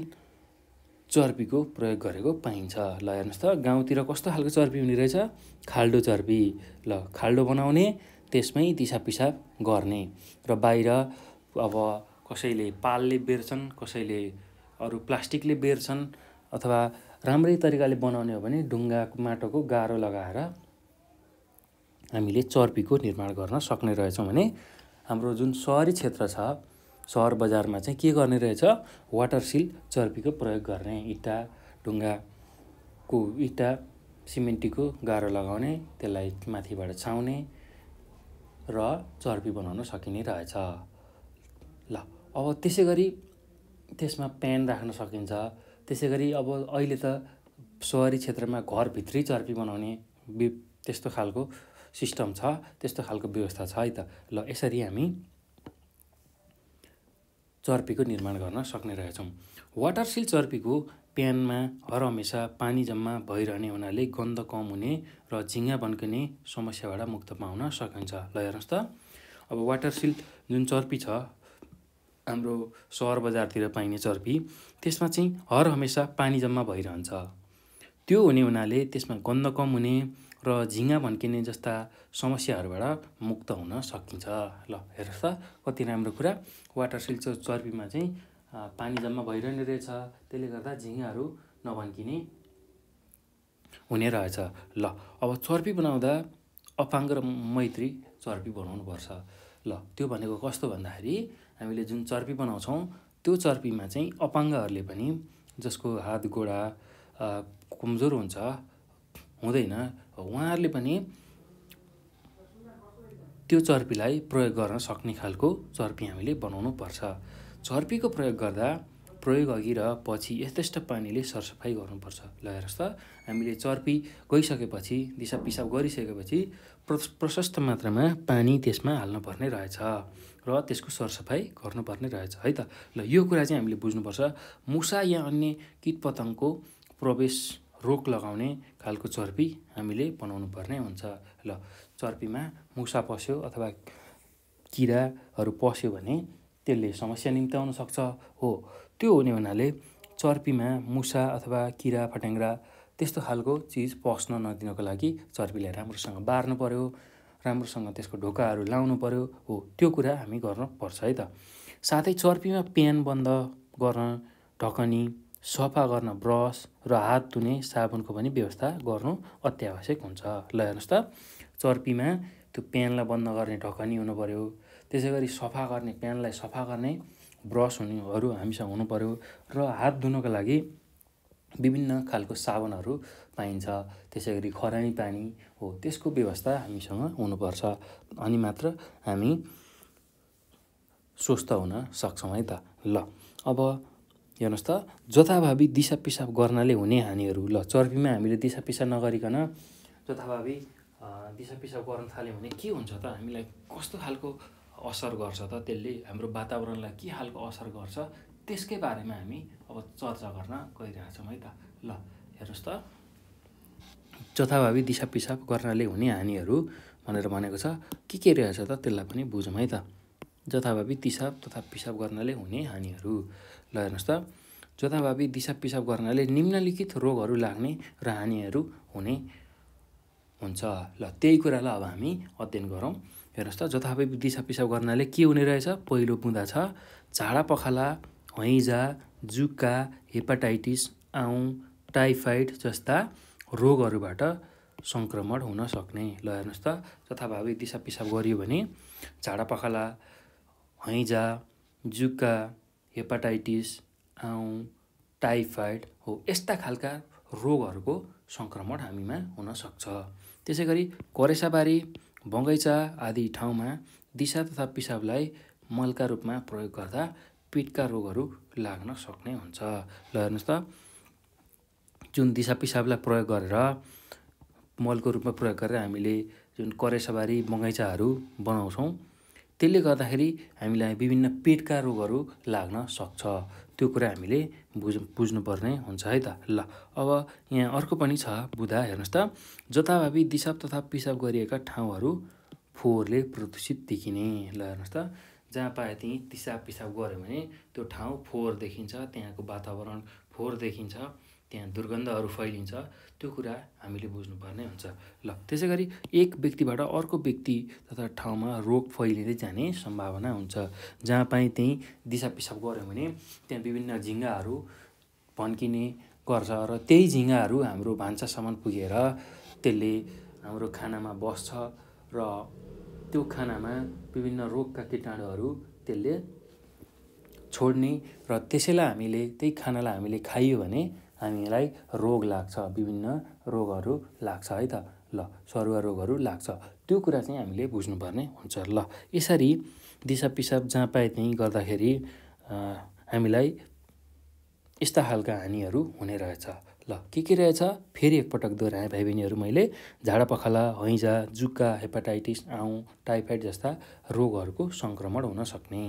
चर्पीको प्रयोग गरेको पाइन्छ ल हेर्नुहोस् त गाउँतिर कस्तो खालको चर्पी हुने रहेछ खाल्डो चर्पी ल खाल्डो बनाउने त्यसमै दिसापिसाब गर्ने र बाहिर अब कसैले पालले बेर्छन् कसैले अरू प्लास्टिकले बेर्छन् अथवा राम्रै तरिकाले बनाउने हो भने ढुङ्गा माटोको गाह्रो लगाएर हामीले चर्पीको निर्माण गर्न सक्ने रहेछौँ भने हाम्रो जुन सहरी क्षेत्र छ सहर बजारमा चाहिँ के गर्ने रहेछ वाटर सिल चर्पीको प्रयोग गर्ने इँटा ढुङ्गाको इँटा सिमेन्टीको गाह्रो लगाउने त्यसलाई माथिबाट छाउने र चर्बी बनाउन सकिने रहेछ ल अब त्यसै गरी त्यसमा प्यान राख्न सकिन्छ त्यसै गरी अब अहिले त सहरी क्षेत्रमा घरभित्रै चर्पी बनाउने बि त्यस्तो खालको सिस्टम छ त्यस्तो खालको व्यवस्था छ है त ल यसरी हामी चर्पीको निर्माण गर्न सक्ने रहेछौँ वाटर सिल चर्पीको प्यानमा हर हमेसा पानी जम्मा भइरहने हुनाले गन्ध कम हुने र झिङ्गा बन्कने समस्याबाट मुक्त पाउन सकिन्छ ल हेर्नुहोस् त अब वाटर सिल्क जुन चर्पी छ हाम्रो सहर बजारतिर पाइने चर्पी त्यसमा चाहिँ हर हमेसा पानी जम्मा भइरहन्छ त्यो हुने हुनाले त्यसमा गन्ध कम हुने र झिङ्गा भन्किने जस्ता समस्याहरूबाट मुक्त हुन सकिन्छ ल हेर्नुहोस् त कति राम्रो कुरा वाटर सिल्क चर्पीमा चाहिँ पानी जम्मा भइरहने रहेछ त्यसले गर्दा झिङ्गाहरू नभन्किने हुने रहेछ ल अब चर्पी बनाउँदा अपाङ्ग र मैत्री चर्पी बनाउनुपर्छ ल त्यो भनेको कस्तो भन्दाखेरि हामीले जुन चर्पी बनाउँछौँ त्यो चर्पीमा चाहिँ अपाङ्गहरूले पनि जसको हात गोडा कमजोर हुन्छ हुँदैन उहाँहरूले पनि त्यो चर्पीलाई प्रयोग गर्न सक्ने खालको चर्पी हामीले बनाउनु पर्छ चर्पीको प्रयोग गर्दा प्रयोग अघि र पछि यथेष्ट पानीले सरसफाइ गर्नुपर्छ ल हेर्नुहोस् त हामीले चर्पी गइसकेपछि दिसा पिसाब गरिसकेपछि प्र प्रशस्त मात्रामा पानी त्यसमा हाल्नुपर्ने रहेछ र त्यसको सरसफाइ गर्नुपर्ने रहेछ है त ल यो कुरा चाहिँ हामीले बुझ्नुपर्छ मुसा या अन्य किट पतङ्गको प्रवेश रोक लगाउने खालको चर्पी हामीले बनाउनु पर्ने हुन्छ ल चर्पीमा मुसा पस्यो अथवा किराहरू पस्यो भने त्यसले समस्या निम्त्याउन सक्छ हो त्यो हुने हुनाले चर्पीमा मुसा अथवा किरा फट्याङ्ग्रा त्यस्तो खालको चिज पस्न नदिनको लागि चर्पीलाई राम्रोसँग बार्नु पऱ्यो राम्रोसँग त्यसको ढोकाहरू लाउनु पऱ्यो हो त्यो कुरा हामी गर्नुपर्छ है त साथै चर्पीमा प्यान बन्द गर्न ढकनी सफा गर्न ब्रस र हात धुने साबुनको पनि व्यवस्था गर्नु अत्यावश्यक हुन्छ ल हेर्नुहोस् त चर्पीमा त्यो प्यानलाई बन्द गर्ने ढकनी हुनु पऱ्यो त्यसै गरी सफा गर्ने प्यानलाई सफा गर्ने ब्रस हुनेहरू हामीसँग हुनुपऱ्यो र हात धुनको लागि विभिन्न खालको साबुनहरू पाइन्छ त्यसै गरी खरानी पानी हो त्यसको व्यवस्था हामीसँग हुनुपर्छ अनि मात्र हामी स्वस्थ हुन सक्छौँ है त ल अब हेर्नुहोस् त जथाभावी दिसा पिसाब गर्नाले हुने हानिहरू ल चर्पीमा हामीले दिसा पिसाब नगरिकन जथाभावी दिसा पिसाब गर्न थाल्यो भने के हुन्छ त हामीलाई कस्तो खालको असर गर्छ त त्यसले हाम्रो वातावरणलाई के खालको असर गर्छ त्यसकै बारेमा हामी अब चर्चा गर्न गइरहेछौँ है त ल हेर्नुहोस् त जथाभावी दिसा पिसाब गर्नाले हुने हानिहरू भनेर भनेको छ के के रहेछ त त्यसलाई पनि बुझौँ है त जथाभावी दिसाब तथा पिसाब गर्नाले हुने हानिहरू ल हेर्नुहोस् त जथाभावी दिसा पिसाब गर्नाले निम्नलिखित रोगहरू लाग्ने र हानिहरू हुने हुन्छ ल त्यही कुरालाई अब हामी अध्ययन गरौँ हेर्नुहोस् त जथाभावी दिसा पिसाब गर्नाले के हुने रहेछ पहिलो बुँदा छ झाडा पखाला हैजा जुका हेपाटाइटिस आउँ टाइफाइड जस्ता रोगहरूबाट सङ्क्रमण हुन सक्ने ल हेर्नुहोस् त जथाभावी दिसा पिसाब गरियो भने झाडा पखाला हैजा जुका हेपाटाइटिस आउँ टाइफाइड हो यस्ता खालका रोगहरूको सङ्क्रमण हामीमा हुनसक्छ त्यसै गरी करेसाबारी बगैँचा आदि ठाउँमा दिसा तथा पिसाबलाई मलका रूपमा प्रयोग गर्दा पेटका रोगहरू लाग्न सक्ने हुन्छ ल हेर्नुहोस् त जुन दिसा पिसाबलाई प्रयोग गरेर मलको रूपमा प्रयोग गरेर हामीले जुन करेसाबारी बगैँचाहरू बनाउँछौँ त्यसले गर्दाखेरि हामीलाई विभिन्न पेटका रोगहरू लाग्न सक्छ त्यो कुरा हामीले बुझ बुझ्नुपर्ने हुन्छ है त ल अब यहाँ अर्को पनि छ बुधा हेर्नुहोस् त जथाभावी दिसाब तथा पिसाब गरिएका ठाउँहरू फोहोरले प्रदूषित देखिने ल हेर्नुहोस् त जहाँ पाए त्यहीँ दिसाब पिसाब गऱ्यो भने त्यो ठाउँ फोहोर देखिन्छ त्यहाँको वातावरण फोहोर देखिन्छ त्यहाँ दुर्गन्धहरू फैलिन्छ त्यो कुरा हामीले बुझ्नुपर्ने हुन्छ ल त्यसै गरी एक व्यक्तिबाट अर्को व्यक्ति तथा ठाउँमा रोग फैलिँदै जाने सम्भावना हुन्छ जहाँ पाएँ त्यहीँ दिसा पिसाब गऱ्यो भने त्यहाँ विभिन्न झिङ्गाहरू भन्किने गर्छ र त्यही झिङ्गाहरू हाम्रो भान्सासम्म पुगेर त्यसले हाम्रो खानामा बस्छ र त्यो खानामा विभिन्न रोगका किटाणुहरू त्यसले छोड्ने र त्यसैलाई हामीले त्यही खानालाई हामीले खाइयो भने हामीलाई रोग लाग्छ विभिन्न रोगहरू लाग्छ है त ल सरुवा रोगहरू लाग्छ त्यो कुरा चाहिँ हामीले बुझ्नुपर्ने हुन्छ ल यसरी दिसा पिसाब जहाँ पाए त्यहीँ गर्दाखेरि हामीलाई यस्ता खालका हानिहरू हुने रहेछ ल के के रहेछ फेरि एकपटक दोहोऱ्याएँ भाइ बहिनीहरू मैले झाडा पखाला हैजा जुक्का हेपाटाइटिस आउँ टाइफाइड जस्ता रोगहरूको सङ्क्रमण हुन सक्ने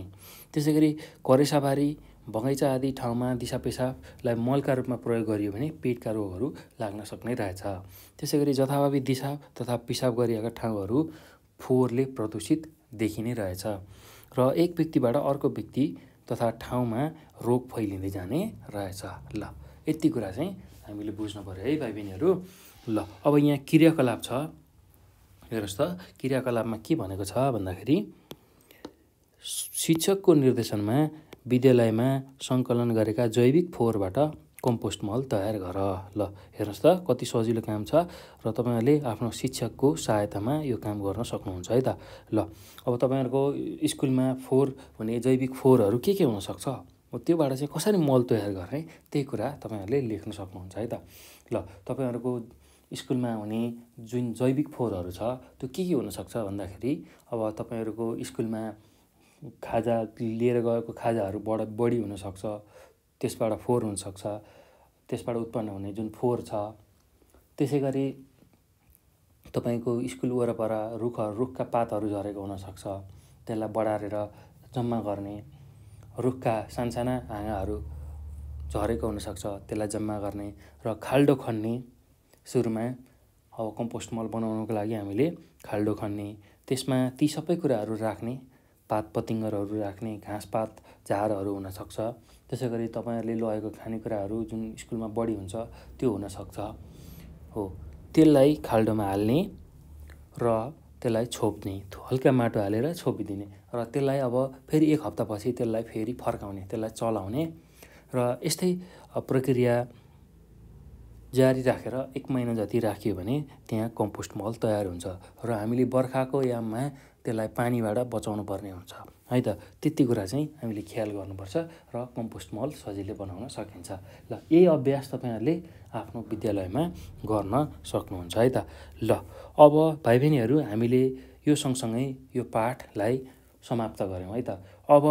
त्यसै गरी करेसाबारी बगैँचा आदि ठाउँमा दिसा पेसाबलाई मलका रूपमा प्रयोग गरियो भने पेटका रोगहरू लाग्न सक्ने रहेछ त्यसै गरी जथाभावी दिसा तथा पिसाब गरिएका ठाउँहरू फोहोरले प्रदूषित देखिने रहेछ र एक व्यक्तिबाट अर्को व्यक्ति तथा ठाउँमा रोग फैलिँदै जाने रहेछ ल यति कुरा चाहिँ हामीले बुझ्नु पऱ्यो है भाइ बहिनीहरू ल अब यहाँ क्रियाकलाप छ हेर्नुहोस् त क्रियाकलापमा के भनेको छ भन्दाखेरि शिक्षकको निर्देशनमा विद्यालयमा सङ्कलन गरेका जैविक फोहोरबाट कम्पोस्ट मल तयार गर ल हेर्नुहोस् त कति सजिलो काम छ र तपाईँहरूले आफ्नो शिक्षकको सहायतामा यो काम गर्न सक्नुहुन्छ है त ल अब तपाईँहरूको स्कुलमा फोहोर हुने जैविक फोहोरहरू के के हुनसक्छ त्योबाट चाहिँ कसरी मल तयार गर्ने त्यही कुरा तपाईँहरूले लेख्न सक्नुहुन्छ है त ल तपाईँहरूको स्कुलमा हुने जुन जैविक फोहोरहरू छ त्यो के के हुनसक्छ भन्दाखेरि अब तपाईँहरूको स्कुलमा खाजा लिएर गएको खाजाहरू बढ बढी हुनसक्छ त्यसबाट फोहोर हुनसक्छ त्यसबाट उत्पन्न हुने जुन फोहोर छ त्यसै गरी तपाईँको स्कुल वरपर रुखहरू रुखका पातहरू झरेको हुनसक्छ त्यसलाई बढारेर जम्मा गर्ने रुखका सानसाना हाँगाहरू झरेको हुनसक्छ त्यसलाई जम्मा गर्ने र खाल्डो खन्ने सुरुमा अब कम्पोस्ट मल बनाउनुको लागि हामीले खाल्डो खन्ने त्यसमा ती सबै कुराहरू राख्ने पात पतिङ्गरहरू राख्ने घाँसपात झारहरू हुनसक्छ त्यसै गरी तपाईँहरूले लगेको खानेकुराहरू जुन स्कुलमा बढी हुन्छ त्यो हुनसक्छ हो त्यसलाई खाल्डोमा हाल्ने र त्यसलाई छोप्ने हल्का माटो हालेर छोपिदिने र त्यसलाई अब फेरि एक हप्तापछि त्यसलाई फेरि फर्काउने त्यसलाई चलाउने र यस्तै प्रक्रिया जारी राखेर एक महिना जति राख्यो भने त्यहाँ कम्पोस्ट मल तयार हुन्छ र हामीले बर्खाको याममा त्यसलाई पानीबाट बचाउनु पर्ने हुन्छ है त त्यति कुरा चाहिँ हामीले ख्याल गर्नुपर्छ र कम्पोस्ट मल सजिलै बनाउन सकिन्छ ल यही अभ्यास तपाईँहरूले आफ्नो विद्यालयमा गर्न सक्नुहुन्छ है त ल अब भाइ बहिनीहरू हामीले यो सँगसँगै यो पाठलाई समाप्त गऱ्यौँ है त अब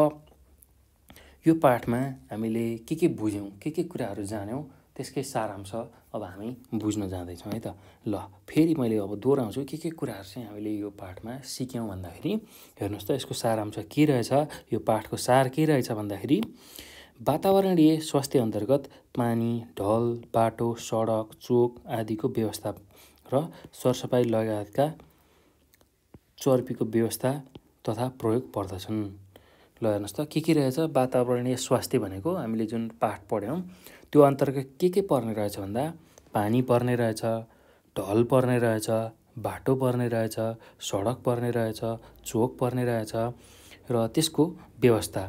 यो पाठमा हामीले के के बुझ्यौँ के के कुराहरू जान्यौँ त्यसकै सारांश अब हामी बुझ्न जाँदैछौँ है त ल फेरि मैले अब दोहोऱ्याउँछु के के कुराहरू चाहिँ हामीले यो पाठमा सिक्यौँ भन्दाखेरि हेर्नुहोस् त यसको सारांश के रहेछ यो पाठको सार के रहेछ भन्दाखेरि वातावरणीय स्वास्थ्य अन्तर्गत पानी ढल बाटो सडक चोक आदिको व्यवस्था र सरसफाइ लगायतका चर्पीको व्यवस्था तथा प्रयोग पर्दछन् ल हेर्नुहोस् त के के रहेछ वातावरणीय स्वास्थ्य भनेको हामीले जुन पाठ पढ्यौँ त्यो अन्तर्गत के के पर्ने रहेछ भन्दा पानी पर्ने रहेछ ढल पर्ने रहेछ बाटो पर्ने रहेछ सडक पर्ने रहेछ चोक पर्ने रहेछ र त्यसको व्यवस्था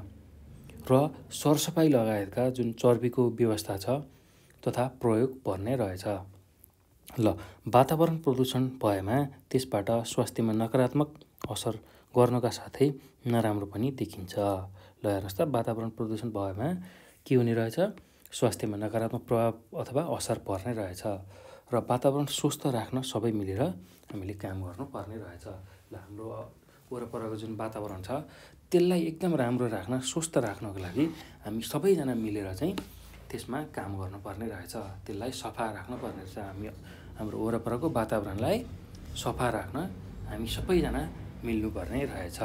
र सरसफाइ लगायतका जुन चर्बीको व्यवस्था छ तथा प्रयोग पर्ने रहेछ ल वातावरण प्रदूषण भएमा त्यसबाट स्वास्थ्यमा नकारात्मक असर गर्नका साथै नराम्रो पनि देखिन्छ ल हेर्नुहोस् त वातावरण प्रदूषण भएमा के हुने रहेछ स्वास्थ्यमा नकारात्मक प्रभाव अथवा असर पर्ने रहेछ र वातावरण स्वस्थ राख्न सबै मिलेर हामीले काम गर्नुपर्ने रहेछ ल हाम्रो वरपरको जुन वातावरण छ त्यसलाई एकदम राम्रो राख्न स्वस्थ राख्नको लागि हामी सबैजना मिलेर चाहिँ त्यसमा काम गर्नुपर्ने रहेछ त्यसलाई सफा राख्नुपर्ने रहेछ हामी हाम्रो वरपरको वातावरणलाई सफा राख्न हामी सबैजना मिल्नुपर्ने रहेछ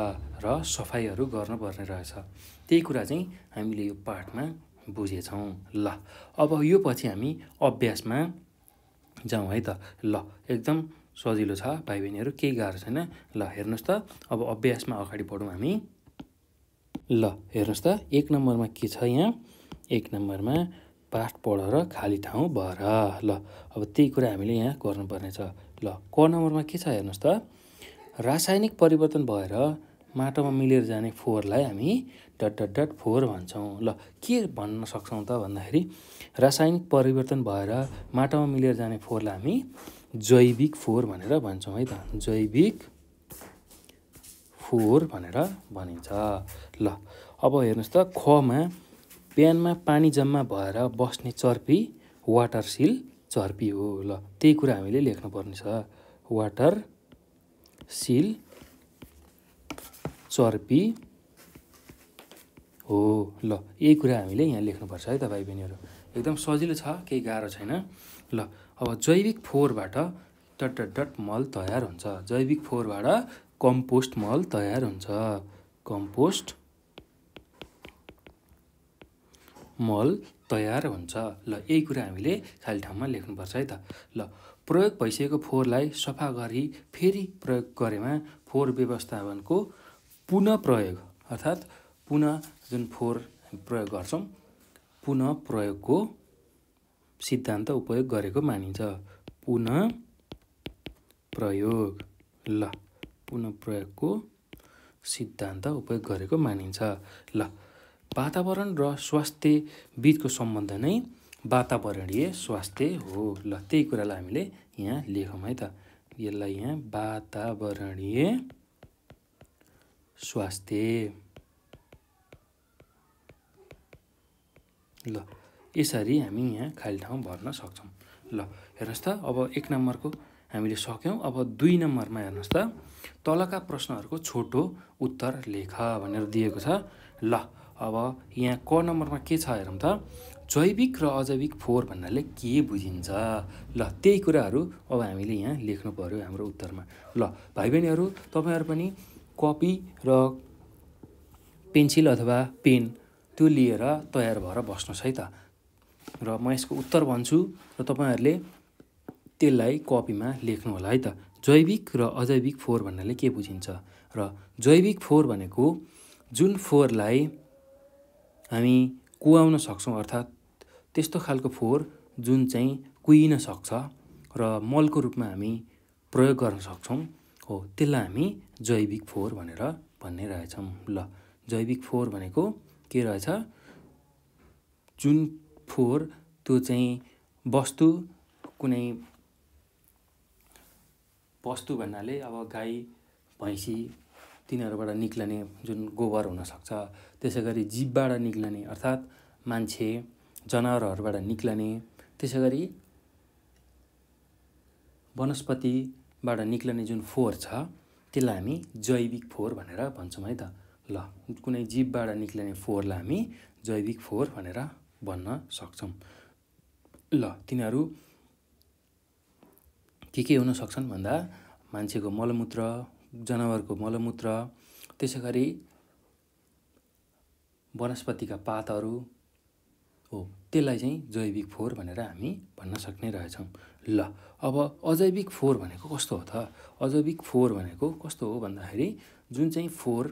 र सफाइहरू गर्नुपर्ने रहेछ त्यही कुरा चाहिँ हामीले यो पाठमा बुझेछौँ ल अब यो पछि हामी अभ्यासमा जाउँ है त ल एकदम सजिलो छ भाइ बहिनीहरू केही गाह्रो छैन ल हेर्नुहोस् त अब अभ्यासमा अगाडि बढौँ हामी ल हेर्नुहोस् त एक नम्बरमा के छ यहाँ एक नम्बरमा पाठ पढ र खाली ठाउँ भर ल अब त्यही कुरा हामीले यहाँ गर्नुपर्नेछ ल क नम्बरमा के छ हेर्नुहोस् त रासायनिक परिवर्तन भएर माटोमा मिलेर जाने फोहोरलाई हामी डट डट डट फोहोर भन्छौँ ल के भन्न सक्छौँ त भन्दाखेरि रासायनिक परिवर्तन भएर माटोमा मिलेर जाने फोहोरलाई हामी जैविक फोहोर भनेर भन्छौँ है त जैविक फोहोर भनेर भनिन्छ ल अब हेर्नुहोस् त खमा प्यानमा पानी जम्मा भएर बस्ने चर्पी वाटर सिल चर्पी हो ल त्यही कुरा हामीले लेख्नुपर्नेछ वाटर सिल चर्पी हो ल यही कुरा हामीले यहाँ लेख्नुपर्छ है तपाईँ बहिनीहरू एकदम सजिलो छ केही गाह्रो छैन ल अब जैविक फोहोरबाट डट डट मल तयार हुन्छ जैविक फोहोरबाट कम्पोस्ट मल तयार हुन्छ कम्पोस्ट मल तयार हुन्छ ल यही कुरा हामीले खाली ठाउँमा लेख्नुपर्छ है त ल प्रयोग भइसकेको फोहोरलाई सफा गरी फेरि प्रयोग गरेमा फोहोर व्यवस्थापनको पुनः प्रयोग अर्थात् पुनः जुन फोहोर प्रयोग गर्छौँ पुनः प्रयोगको सिद्धान्त उपयोग गरेको मानिन्छ पुनः प्रयोग ल पुनः प्रयोगको सिद्धान्त उपयोग गरेको मानिन्छ ल वातावरण र स्वास्थ्य बिचको सम्बन्ध नै वातावरणीय स्वास्थ्य हो ल त्यही कुरालाई हामीले यहाँ लेखौँ है त यसलाई यहाँ वातावरणीय स्वास्थ्य ल यसरी हामी यहाँ खाली ठाउँ भर्न सक्छौँ ल हेर्नुहोस् त अब एक नम्बरको हामीले सक्यौँ अब दुई नम्बरमा हेर्नुहोस् त तलका प्रश्नहरूको छोटो उत्तर लेख भनेर दिएको छ ल अब यहाँ क नम्बरमा के छ हेरौँ त जैविक र अजैविक फोहोर भन्नाले के बुझिन्छ ल त्यही कुराहरू अब हामीले यहाँ लेख्नु पऱ्यो हाम्रो उत्तरमा ल भाइ बहिनीहरू तपाईँहरू पनि कपी र पेन्सिल अथवा पेन त्यो लिएर तयार भएर बस्नुहोस् है त र म यसको उत्तर भन्छु र तपाईँहरूले त्यसलाई कपीमा लेख्नु होला है त जैविक र अजैविक फोहोर भन्नाले के बुझिन्छ र जैविक फोहोर भनेको जुन फोहोरलाई हामी कुहाउन सक्छौँ अर्थात् त्यस्तो खालको फोहोर जुन चाहिँ कुहिन सक्छ र मलको रूपमा हामी प्रयोग गर्न सक्छौँ हो त्यसलाई हामी जैविक फोहोर भनेर भन्ने रहेछौँ ल जैविक फोहोर भनेको के रहेछ जुन फोहोर त्यो चाहिँ वस्तु कुनै वस्तु भन्नाले अब गाई भैँसी तिनीहरूबाट निक्लने जुन गोबर हुनसक्छ त्यसै गरी जीवबाट निक्लने अर्थात् मान्छे जनावरहरूबाट निक्लने त्यसै गरी वनस्पतिबाट निक्लने जुन फोहोर छ त्यसलाई हामी जैविक फोहोर भनेर भन्छौँ है त ल कुनै जीवबाट निक्लिने फोहोरलाई हामी जैविक फोहोर भनेर भन्न सक्छौँ ल तिनीहरू के के हुन सक्छन् भन्दा मान्छेको मलमूत्र जनावरको मलमूत्र त्यसै गरी वनस्पतिका पातहरू हो त्यसलाई चाहिँ जैविक फोहोर भनेर हामी भन्न सक्ने रहेछौँ ल अब अजैविक फोहोर भनेको कस्तो हो त अजैविक फोहोर भनेको कस्तो हो भन्दाखेरि जुन चाहिँ फोहोर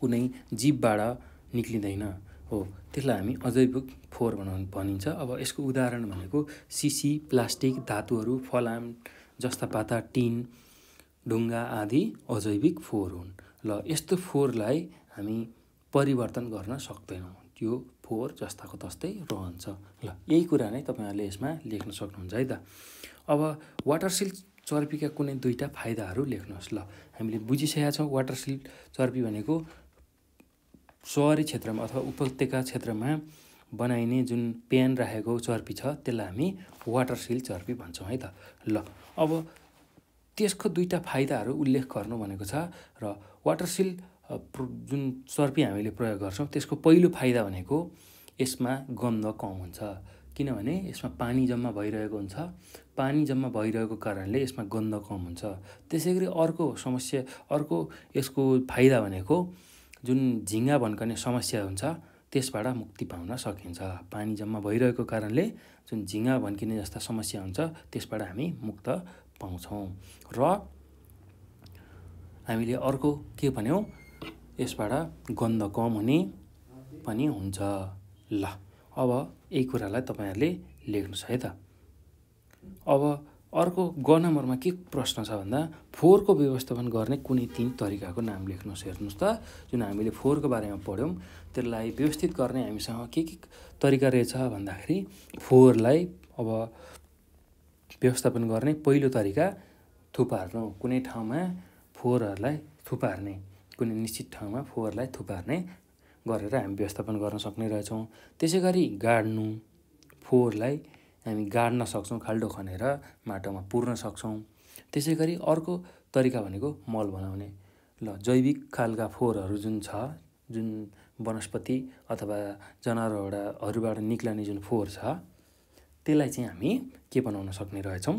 कुनै जीवबाट निक्लिँदैन हो त्यसलाई हामी अजैविक फोहोर भन भनिन्छ अब यसको उदाहरण भनेको सिसी प्लास्टिक धातुहरू फलाम जस्ता पाता टिन ढुङ्गा आदि अजैविक फोहोर हुन् ल यस्तो फोहोरलाई हामी परिवर्तन गर्न सक्दैनौँ त्यो फोहोर जस्ताको तस्तै रहन्छ ल यही कुरा नै तपाईँहरूले यसमा लेख्न सक्नुहुन्छ है त अब वाटर सिल्क चर्पीका कुनै दुईवटा फाइदाहरू लेख्नुहोस् ल हामीले बुझिसकेका छौँ वाटर सिल्क चर्पी भनेको सहरी क्षेत्रमा अथवा उपत्यका क्षेत्रमा बनाइने जुन प्यान राखेको चर्पी छ त्यसलाई हामी वाटर सिल चर्पी भन्छौँ है त ल अब त्यसको दुईवटा फाइदाहरू उल्लेख गर्नु भनेको छ र वाटर सिल जुन चर्पी हामीले प्रयोग गर्छौँ त्यसको पहिलो फाइदा भनेको यसमा गन्ध कम हुन्छ किनभने यसमा पानी जम्मा भइरहेको हुन्छ पानी जम्मा भइरहेको कारणले यसमा गन्ध कम हुन्छ त्यसै गरी अर्को समस्या अर्को यसको फाइदा भनेको जुन झिङ्गा भन्कने समस्या हुन्छ त्यसबाट मुक्ति पाउन सकिन्छ पानी जम्मा भइरहेको कारणले जुन झिङ्गा भन्किने जस्ता समस्या हुन्छ त्यसबाट हामी मुक्त पाउँछौँ र हामीले अर्को के भन्यौँ यसबाट गन्ध कम हुने पनि हुन्छ ल अब यही कुरालाई तपाईँहरूले लेख्नुहोस् है त अब अर्को ग नम्बरमा के प्रश्न छ भन्दा फोहोरको व्यवस्थापन गर्ने कुनै तिन तरिकाको नाम लेख्नुहोस् हेर्नुहोस् त जुन हामीले फोहोरको बारेमा पढ्यौँ त्यसलाई व्यवस्थित गर्ने हामीसँग के के तरिका रहेछ भन्दाखेरि फोहोरलाई अब व्यवस्थापन गर्ने पहिलो तरिका थुपार्नु कुनै ठाउँमा फोहोरहरूलाई थुपार्ने कुनै निश्चित ठाउँमा फोहोरलाई थुपार्ने गरेर हामी व्यवस्थापन गर्न सक्ने रहेछौँ त्यसै गरी गाड्नु फोहोरलाई हामी गाड्न सक्छौँ खाल्डो खनेर माटोमा पुर्न सक्छौँ त्यसै गरी अर्को तरिका भनेको मल बनाउने ल जैविक खालका फोहोरहरू जुन छ जुन वनस्पति अथवा जनावरहरूबाट निक्लने जुन फोहोर छ त्यसलाई चाहिँ हामी के बनाउन सक्ने रहेछौँ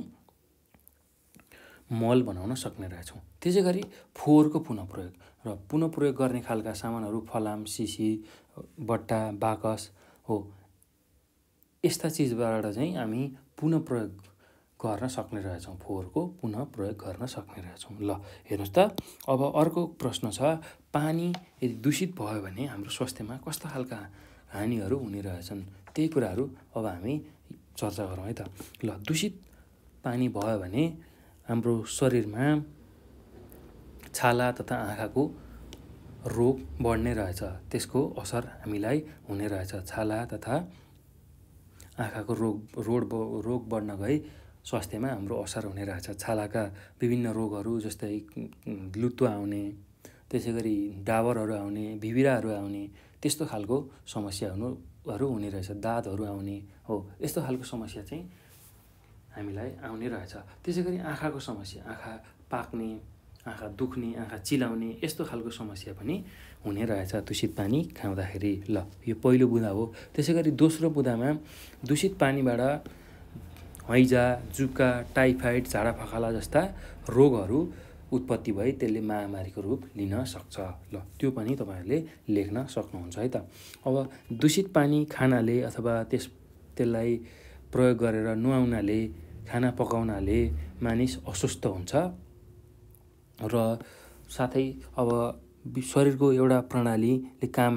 मल बनाउन सक्ने रहेछौँ त्यसै गरी फोहोरको पुनः प्रयोग र पुनः प्रयोग गर्ने खालका सामानहरू फलाम सिसी बट्टा बाकस हो यस्ता चिजबाट चाहिँ हामी पुनः प्रयोग गर्न सक्ने रहेछौँ फोहोरको पुनः प्रयोग गर्न सक्ने रहेछौँ ल हेर्नुहोस् त अब अर्को प्रश्न छ पानी यदि दूषित भयो भने हाम्रो स्वास्थ्यमा कस्ता खालका हानिहरू हुने रहेछन् त्यही कुराहरू अब हामी चर्चा गरौँ है त ल दूषित पानी भयो भने हाम्रो शरीरमा छाला तथा आँखाको रोग बढ्ने रहेछ त्यसको असर हामीलाई हुने रहेछ छाला तथा आँखाको रोग रोड ब रोग बढ्न गई स्वास्थ्यमा हाम्रो असर हुने रहेछ छालाका विभिन्न रोगहरू जस्तै लुत्वा आउने त्यसै गरी डाबरहरू आउने भिबिराहरू आउने त्यस्तो खालको समस्या हुनुहरू हुने रहेछ दाँतहरू आउने हो यस्तो खालको समस्या चाहिँ हामीलाई आउने रहेछ त्यसै गरी आँखाको समस्या आँखा पाक्ने आँखा दुख्ने आँखा चिलाउने यस्तो खालको समस्या पनि हुने रहेछ दूषित पानी खाँदाखेरि ल यो पहिलो बुँदा हो त्यसै गरी दोस्रो बुँदामा दूषित पानीबाट हैजा जुका टाइफाइड झाडा फखाला जस्ता रोगहरू उत्पत्ति भई त्यसले महामारीको रूप लिन सक्छ ल त्यो पनि तपाईँहरूले लेख्न सक्नुहुन्छ है त अब दूषित पानी खानाले अथवा त्यस त्यसलाई प्रयोग गरेर नुहाउनाले खाना पकाउनाले मानिस अस्वस्थ हुन्छ र साथै अब शरीरको एउटा प्रणालीले काम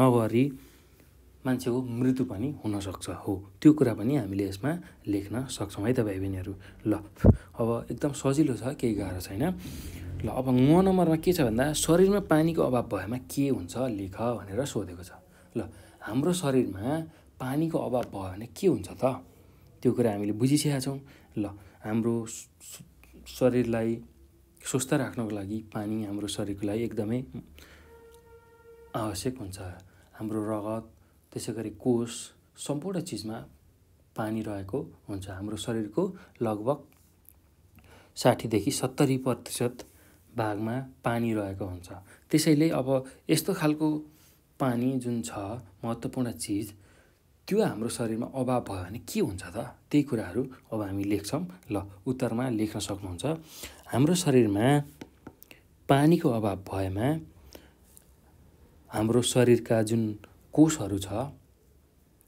नगरी मान्छेको मृत्यु पनि हुनसक्छ हो त्यो कुरा पनि हामीले यसमा लेख्न सक्छौँ है त भाइ बहिनीहरू ल अब एकदम सजिलो छ केही गाह्रो छैन ल अब म नम्बरमा के छ भन्दा शरीरमा पानीको अभाव भएमा के हुन्छ लेख भनेर सोधेको छ ल हाम्रो शरीरमा पानीको अभाव भयो भने के हुन्छ त त्यो कुरा हामीले बुझिसकेका छौँ ल हाम्रो शरीरलाई स्वस्थ राख्नको लागि पानी हाम्रो शरीरको लागि एकदमै आवश्यक हुन्छ हाम्रो रगत त्यसै गरी कोष सम्पूर्ण चिजमा पानी रहेको हुन्छ हाम्रो शरीरको लगभग साठीदेखि सत्तरी प्रतिशत भागमा पानी रहेको हुन्छ त्यसैले अब यस्तो खालको पानी जुन छ महत्त्वपूर्ण चिज त्यो हाम्रो शरीरमा अभाव भयो भने के हुन्छ त त्यही कुराहरू अब हामी लेख्छौँ ल उत्तरमा लेख्न सक्नुहुन्छ हाम्रो शरीरमा पानीको अभाव भएमा हाम्रो शरीरका जुन कोषहरू छ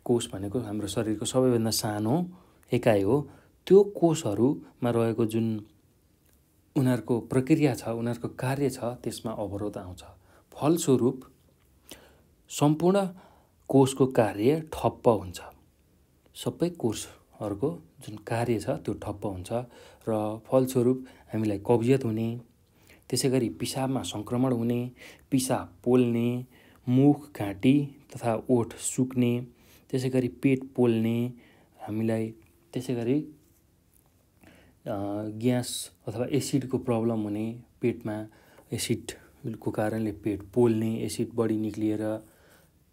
कोष भनेको हाम्रो शरीरको सबैभन्दा सानो एकाइ हो त्यो कोषहरूमा रहेको जुन उनीहरूको प्रक्रिया छ उनीहरूको कार्य छ त्यसमा अवरोध आउँछ फलस्वरूप सम्पूर्ण कोषको कार्य ठप्प हुन्छ सबै कोष हरूको जुन कार्य छ त्यो ठप्प हुन्छ र फलस्वरूप हामीलाई कब्जियत हुने त्यसै गरी पिसाबमा सङ्क्रमण हुने पिसाब पोल्ने मुख घाँटी तथा ओठ सुक्ने त्यसै गरी पेट पोल्ने हामीलाई त्यसै गरी ग्यास अथवा एसिडको प्रब्लम हुने पेटमा एसिडको कारणले पेट पोल्ने एसिड बढी निक्लिएर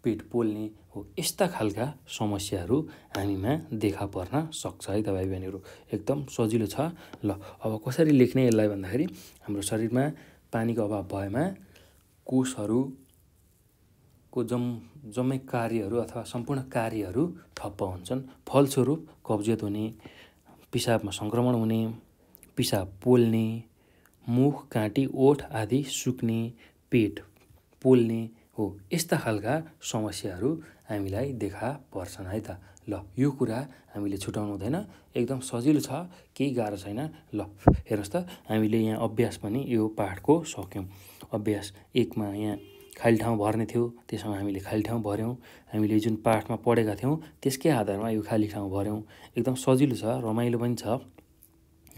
पेट पोल्ने हो यस्ता खालका समस्याहरू हामीमा देखा पर्न सक्छ है भाइ बहिनीहरू एकदम सजिलो छ ल अब कसरी लेख्ने यसलाई भन्दाखेरि हाम्रो शरीरमा पानीको अभाव भएमा कोषहरूको जम जम्मै कार्यहरू अथवा सम्पूर्ण कार्यहरू ठप्प हुन्छन् फलस्वरूप कब्जियत हुने पिसाबमा सङ्क्रमण हुने पिसाब पोल्ने मुख काँटी ओठ आदि सुक्ने पेट पोल्ने हो यस्ता खालका समस्याहरू हामीलाई देखा पर्छन् है त ल यो कुरा हामीले छुट्याउनु हुँदैन एकदम सजिलो छ केही गाह्रो छैन ल हेर्नुहोस् त हामीले यहाँ अभ्यास पनि यो पाठको सक्यौँ अभ्यास एकमा यहाँ खाली ठाउँ भर्ने थियो त्यसमा हामीले खाली ठाउँ भऱ्यौँ हामीले जुन पाठमा पढेका थियौँ त्यसकै आधारमा यो खाली ठाउँ भऱ्यौँ एकदम सजिलो छ रमाइलो पनि छ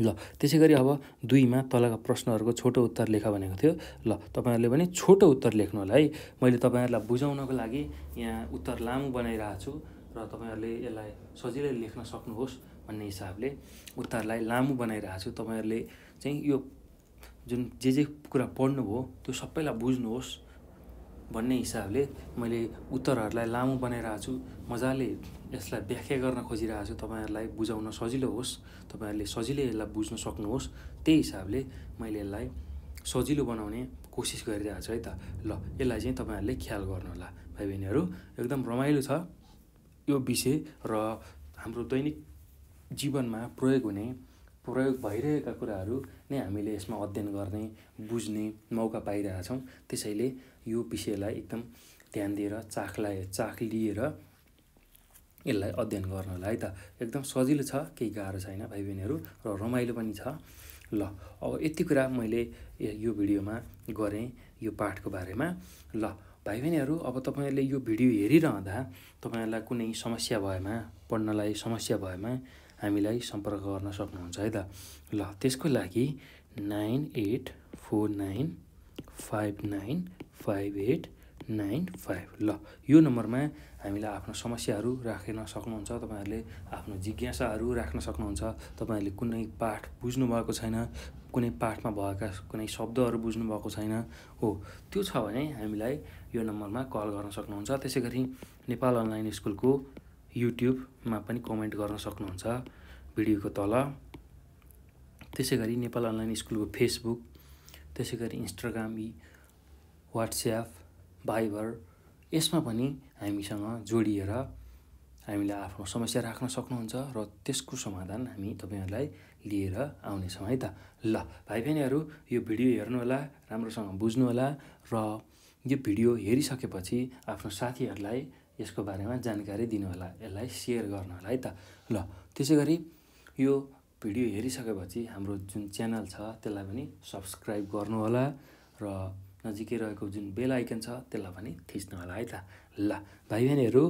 ल त्यसै गरी अब दुईमा तलका प्रश्नहरूको छोटो उत्तर लेख भनेको थियो ल तपाईँहरूले पनि छोटो उत्तर लेख्नु होला है मैले तपाईँहरूलाई बुझाउनको लागि यहाँ उत्तर लामो बनाइरहेको छु र तपाईँहरूले यसलाई सजिलै लेख्न सक्नुहोस् भन्ने हिसाबले उत्तरलाई लामो बनाइरहेको छु तपाईँहरूले चाहिँ यो जुन जे जे कुरा पढ्नुभयो त्यो सबैलाई बुझ्नुहोस् भन्ने हिसाबले मैले उत्तरहरूलाई लामो बनाइरहेको छु मजाले यसलाई व्याख्या गर्न खोजिरहेको छु तपाईँहरूलाई बुझाउन सजिलो होस् तपाईँहरूले सजिलै यसलाई बुझ्न सक्नुहोस् त्यही हिसाबले मैले यसलाई सजिलो बनाउने कोसिस गरिरहेको छु है त ल यसलाई चाहिँ तपाईँहरूले ख्याल गर्नुहोला भाइ बहिनीहरू एकदम रमाइलो छ यो विषय र हाम्रो दैनिक जीवनमा प्रयोग हुने प्रयोग भइरहेका कुराहरू नै हामीले यसमा अध्ययन गर्ने बुझ्ने मौका पाइरहेछौँ त्यसैले यो विषयलाई एकदम ध्यान दिएर चाखलाई चाख लिएर यसलाई अध्ययन गर्नलाई त एकदम सजिलो छ केही गाह्रो छैन भाइ बहिनीहरू र रमाइलो पनि छ ल अब यति कुरा मैले यो भिडियोमा गरेँ यो पाठको बारेमा ल भाइ बहिनीहरू अब तपाईँहरूले यो भिडियो हेरिरहँदा तपाईँहरूलाई कुनै समस्या भएमा पढ्नलाई समस्या भएमा हामीलाई सम्पर्क गर्न सक्नुहुन्छ है त ल त्यसको लागि nine eight four nine five nine five eight nine five ल यो नम्बरमा हामीलाई आफ्नो समस्याहरू राख्न सक्नुहुन्छ तपाईँहरूले आफ्नो जिज्ञासाहरू राख्न सक्नुहुन्छ तपाईँहरूले कुनै पाठ बुझ्नुभएको छैन कुनै पाठमा भएका कुनै शब्दहरू बुझ्नुभएको छैन हो त्यो छ भने हामीलाई यो नम्बरमा कल गर्न सक्नुहुन्छ त्यसै गरी नेपाल अनलाइन स्कुलको युट्युबमा पनि कमेन्ट गर्न सक्नुहुन्छ भिडियोको तल त्यसै गरी नेपाल अनलाइन स्कुलको फेसबुक त्यसै गरी इन्स्टाग्राम वाट्सएप भाइबर यसमा पनि हामीसँग जोडिएर हामीले आफ्नो समस्या राख्न सक्नुहुन्छ र त्यसको समाधान हामी तपाईँहरूलाई लिएर आउनेछौँ है त ल भाइ बहिनीहरू यो भिडियो हेर्नुहोला राम्रोसँग बुझ्नुहोला र यो भिडियो हेरिसकेपछि आफ्नो साथीहरूलाई यसको बारेमा जानकारी दिनुहोला यसलाई सेयर गर्नुहोला है त ल त्यसै गरी यो भिडियो हेरिसकेपछि हाम्रो जुन च्यानल छ त्यसलाई पनि सब्सक्राइब गर्नुहोला र नजिकै रहेको जुन बेल आइकन छ त्यसलाई पनि थिच्नु होला है त ल भाइ बहिनीहरू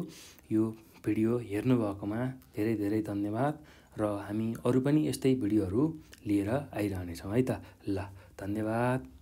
यो भिडियो हेर्नुभएकोमा धेरै धेरै धन्यवाद र हामी अरू पनि यस्तै भिडियोहरू लिएर आइरहनेछौँ है त ल धन्यवाद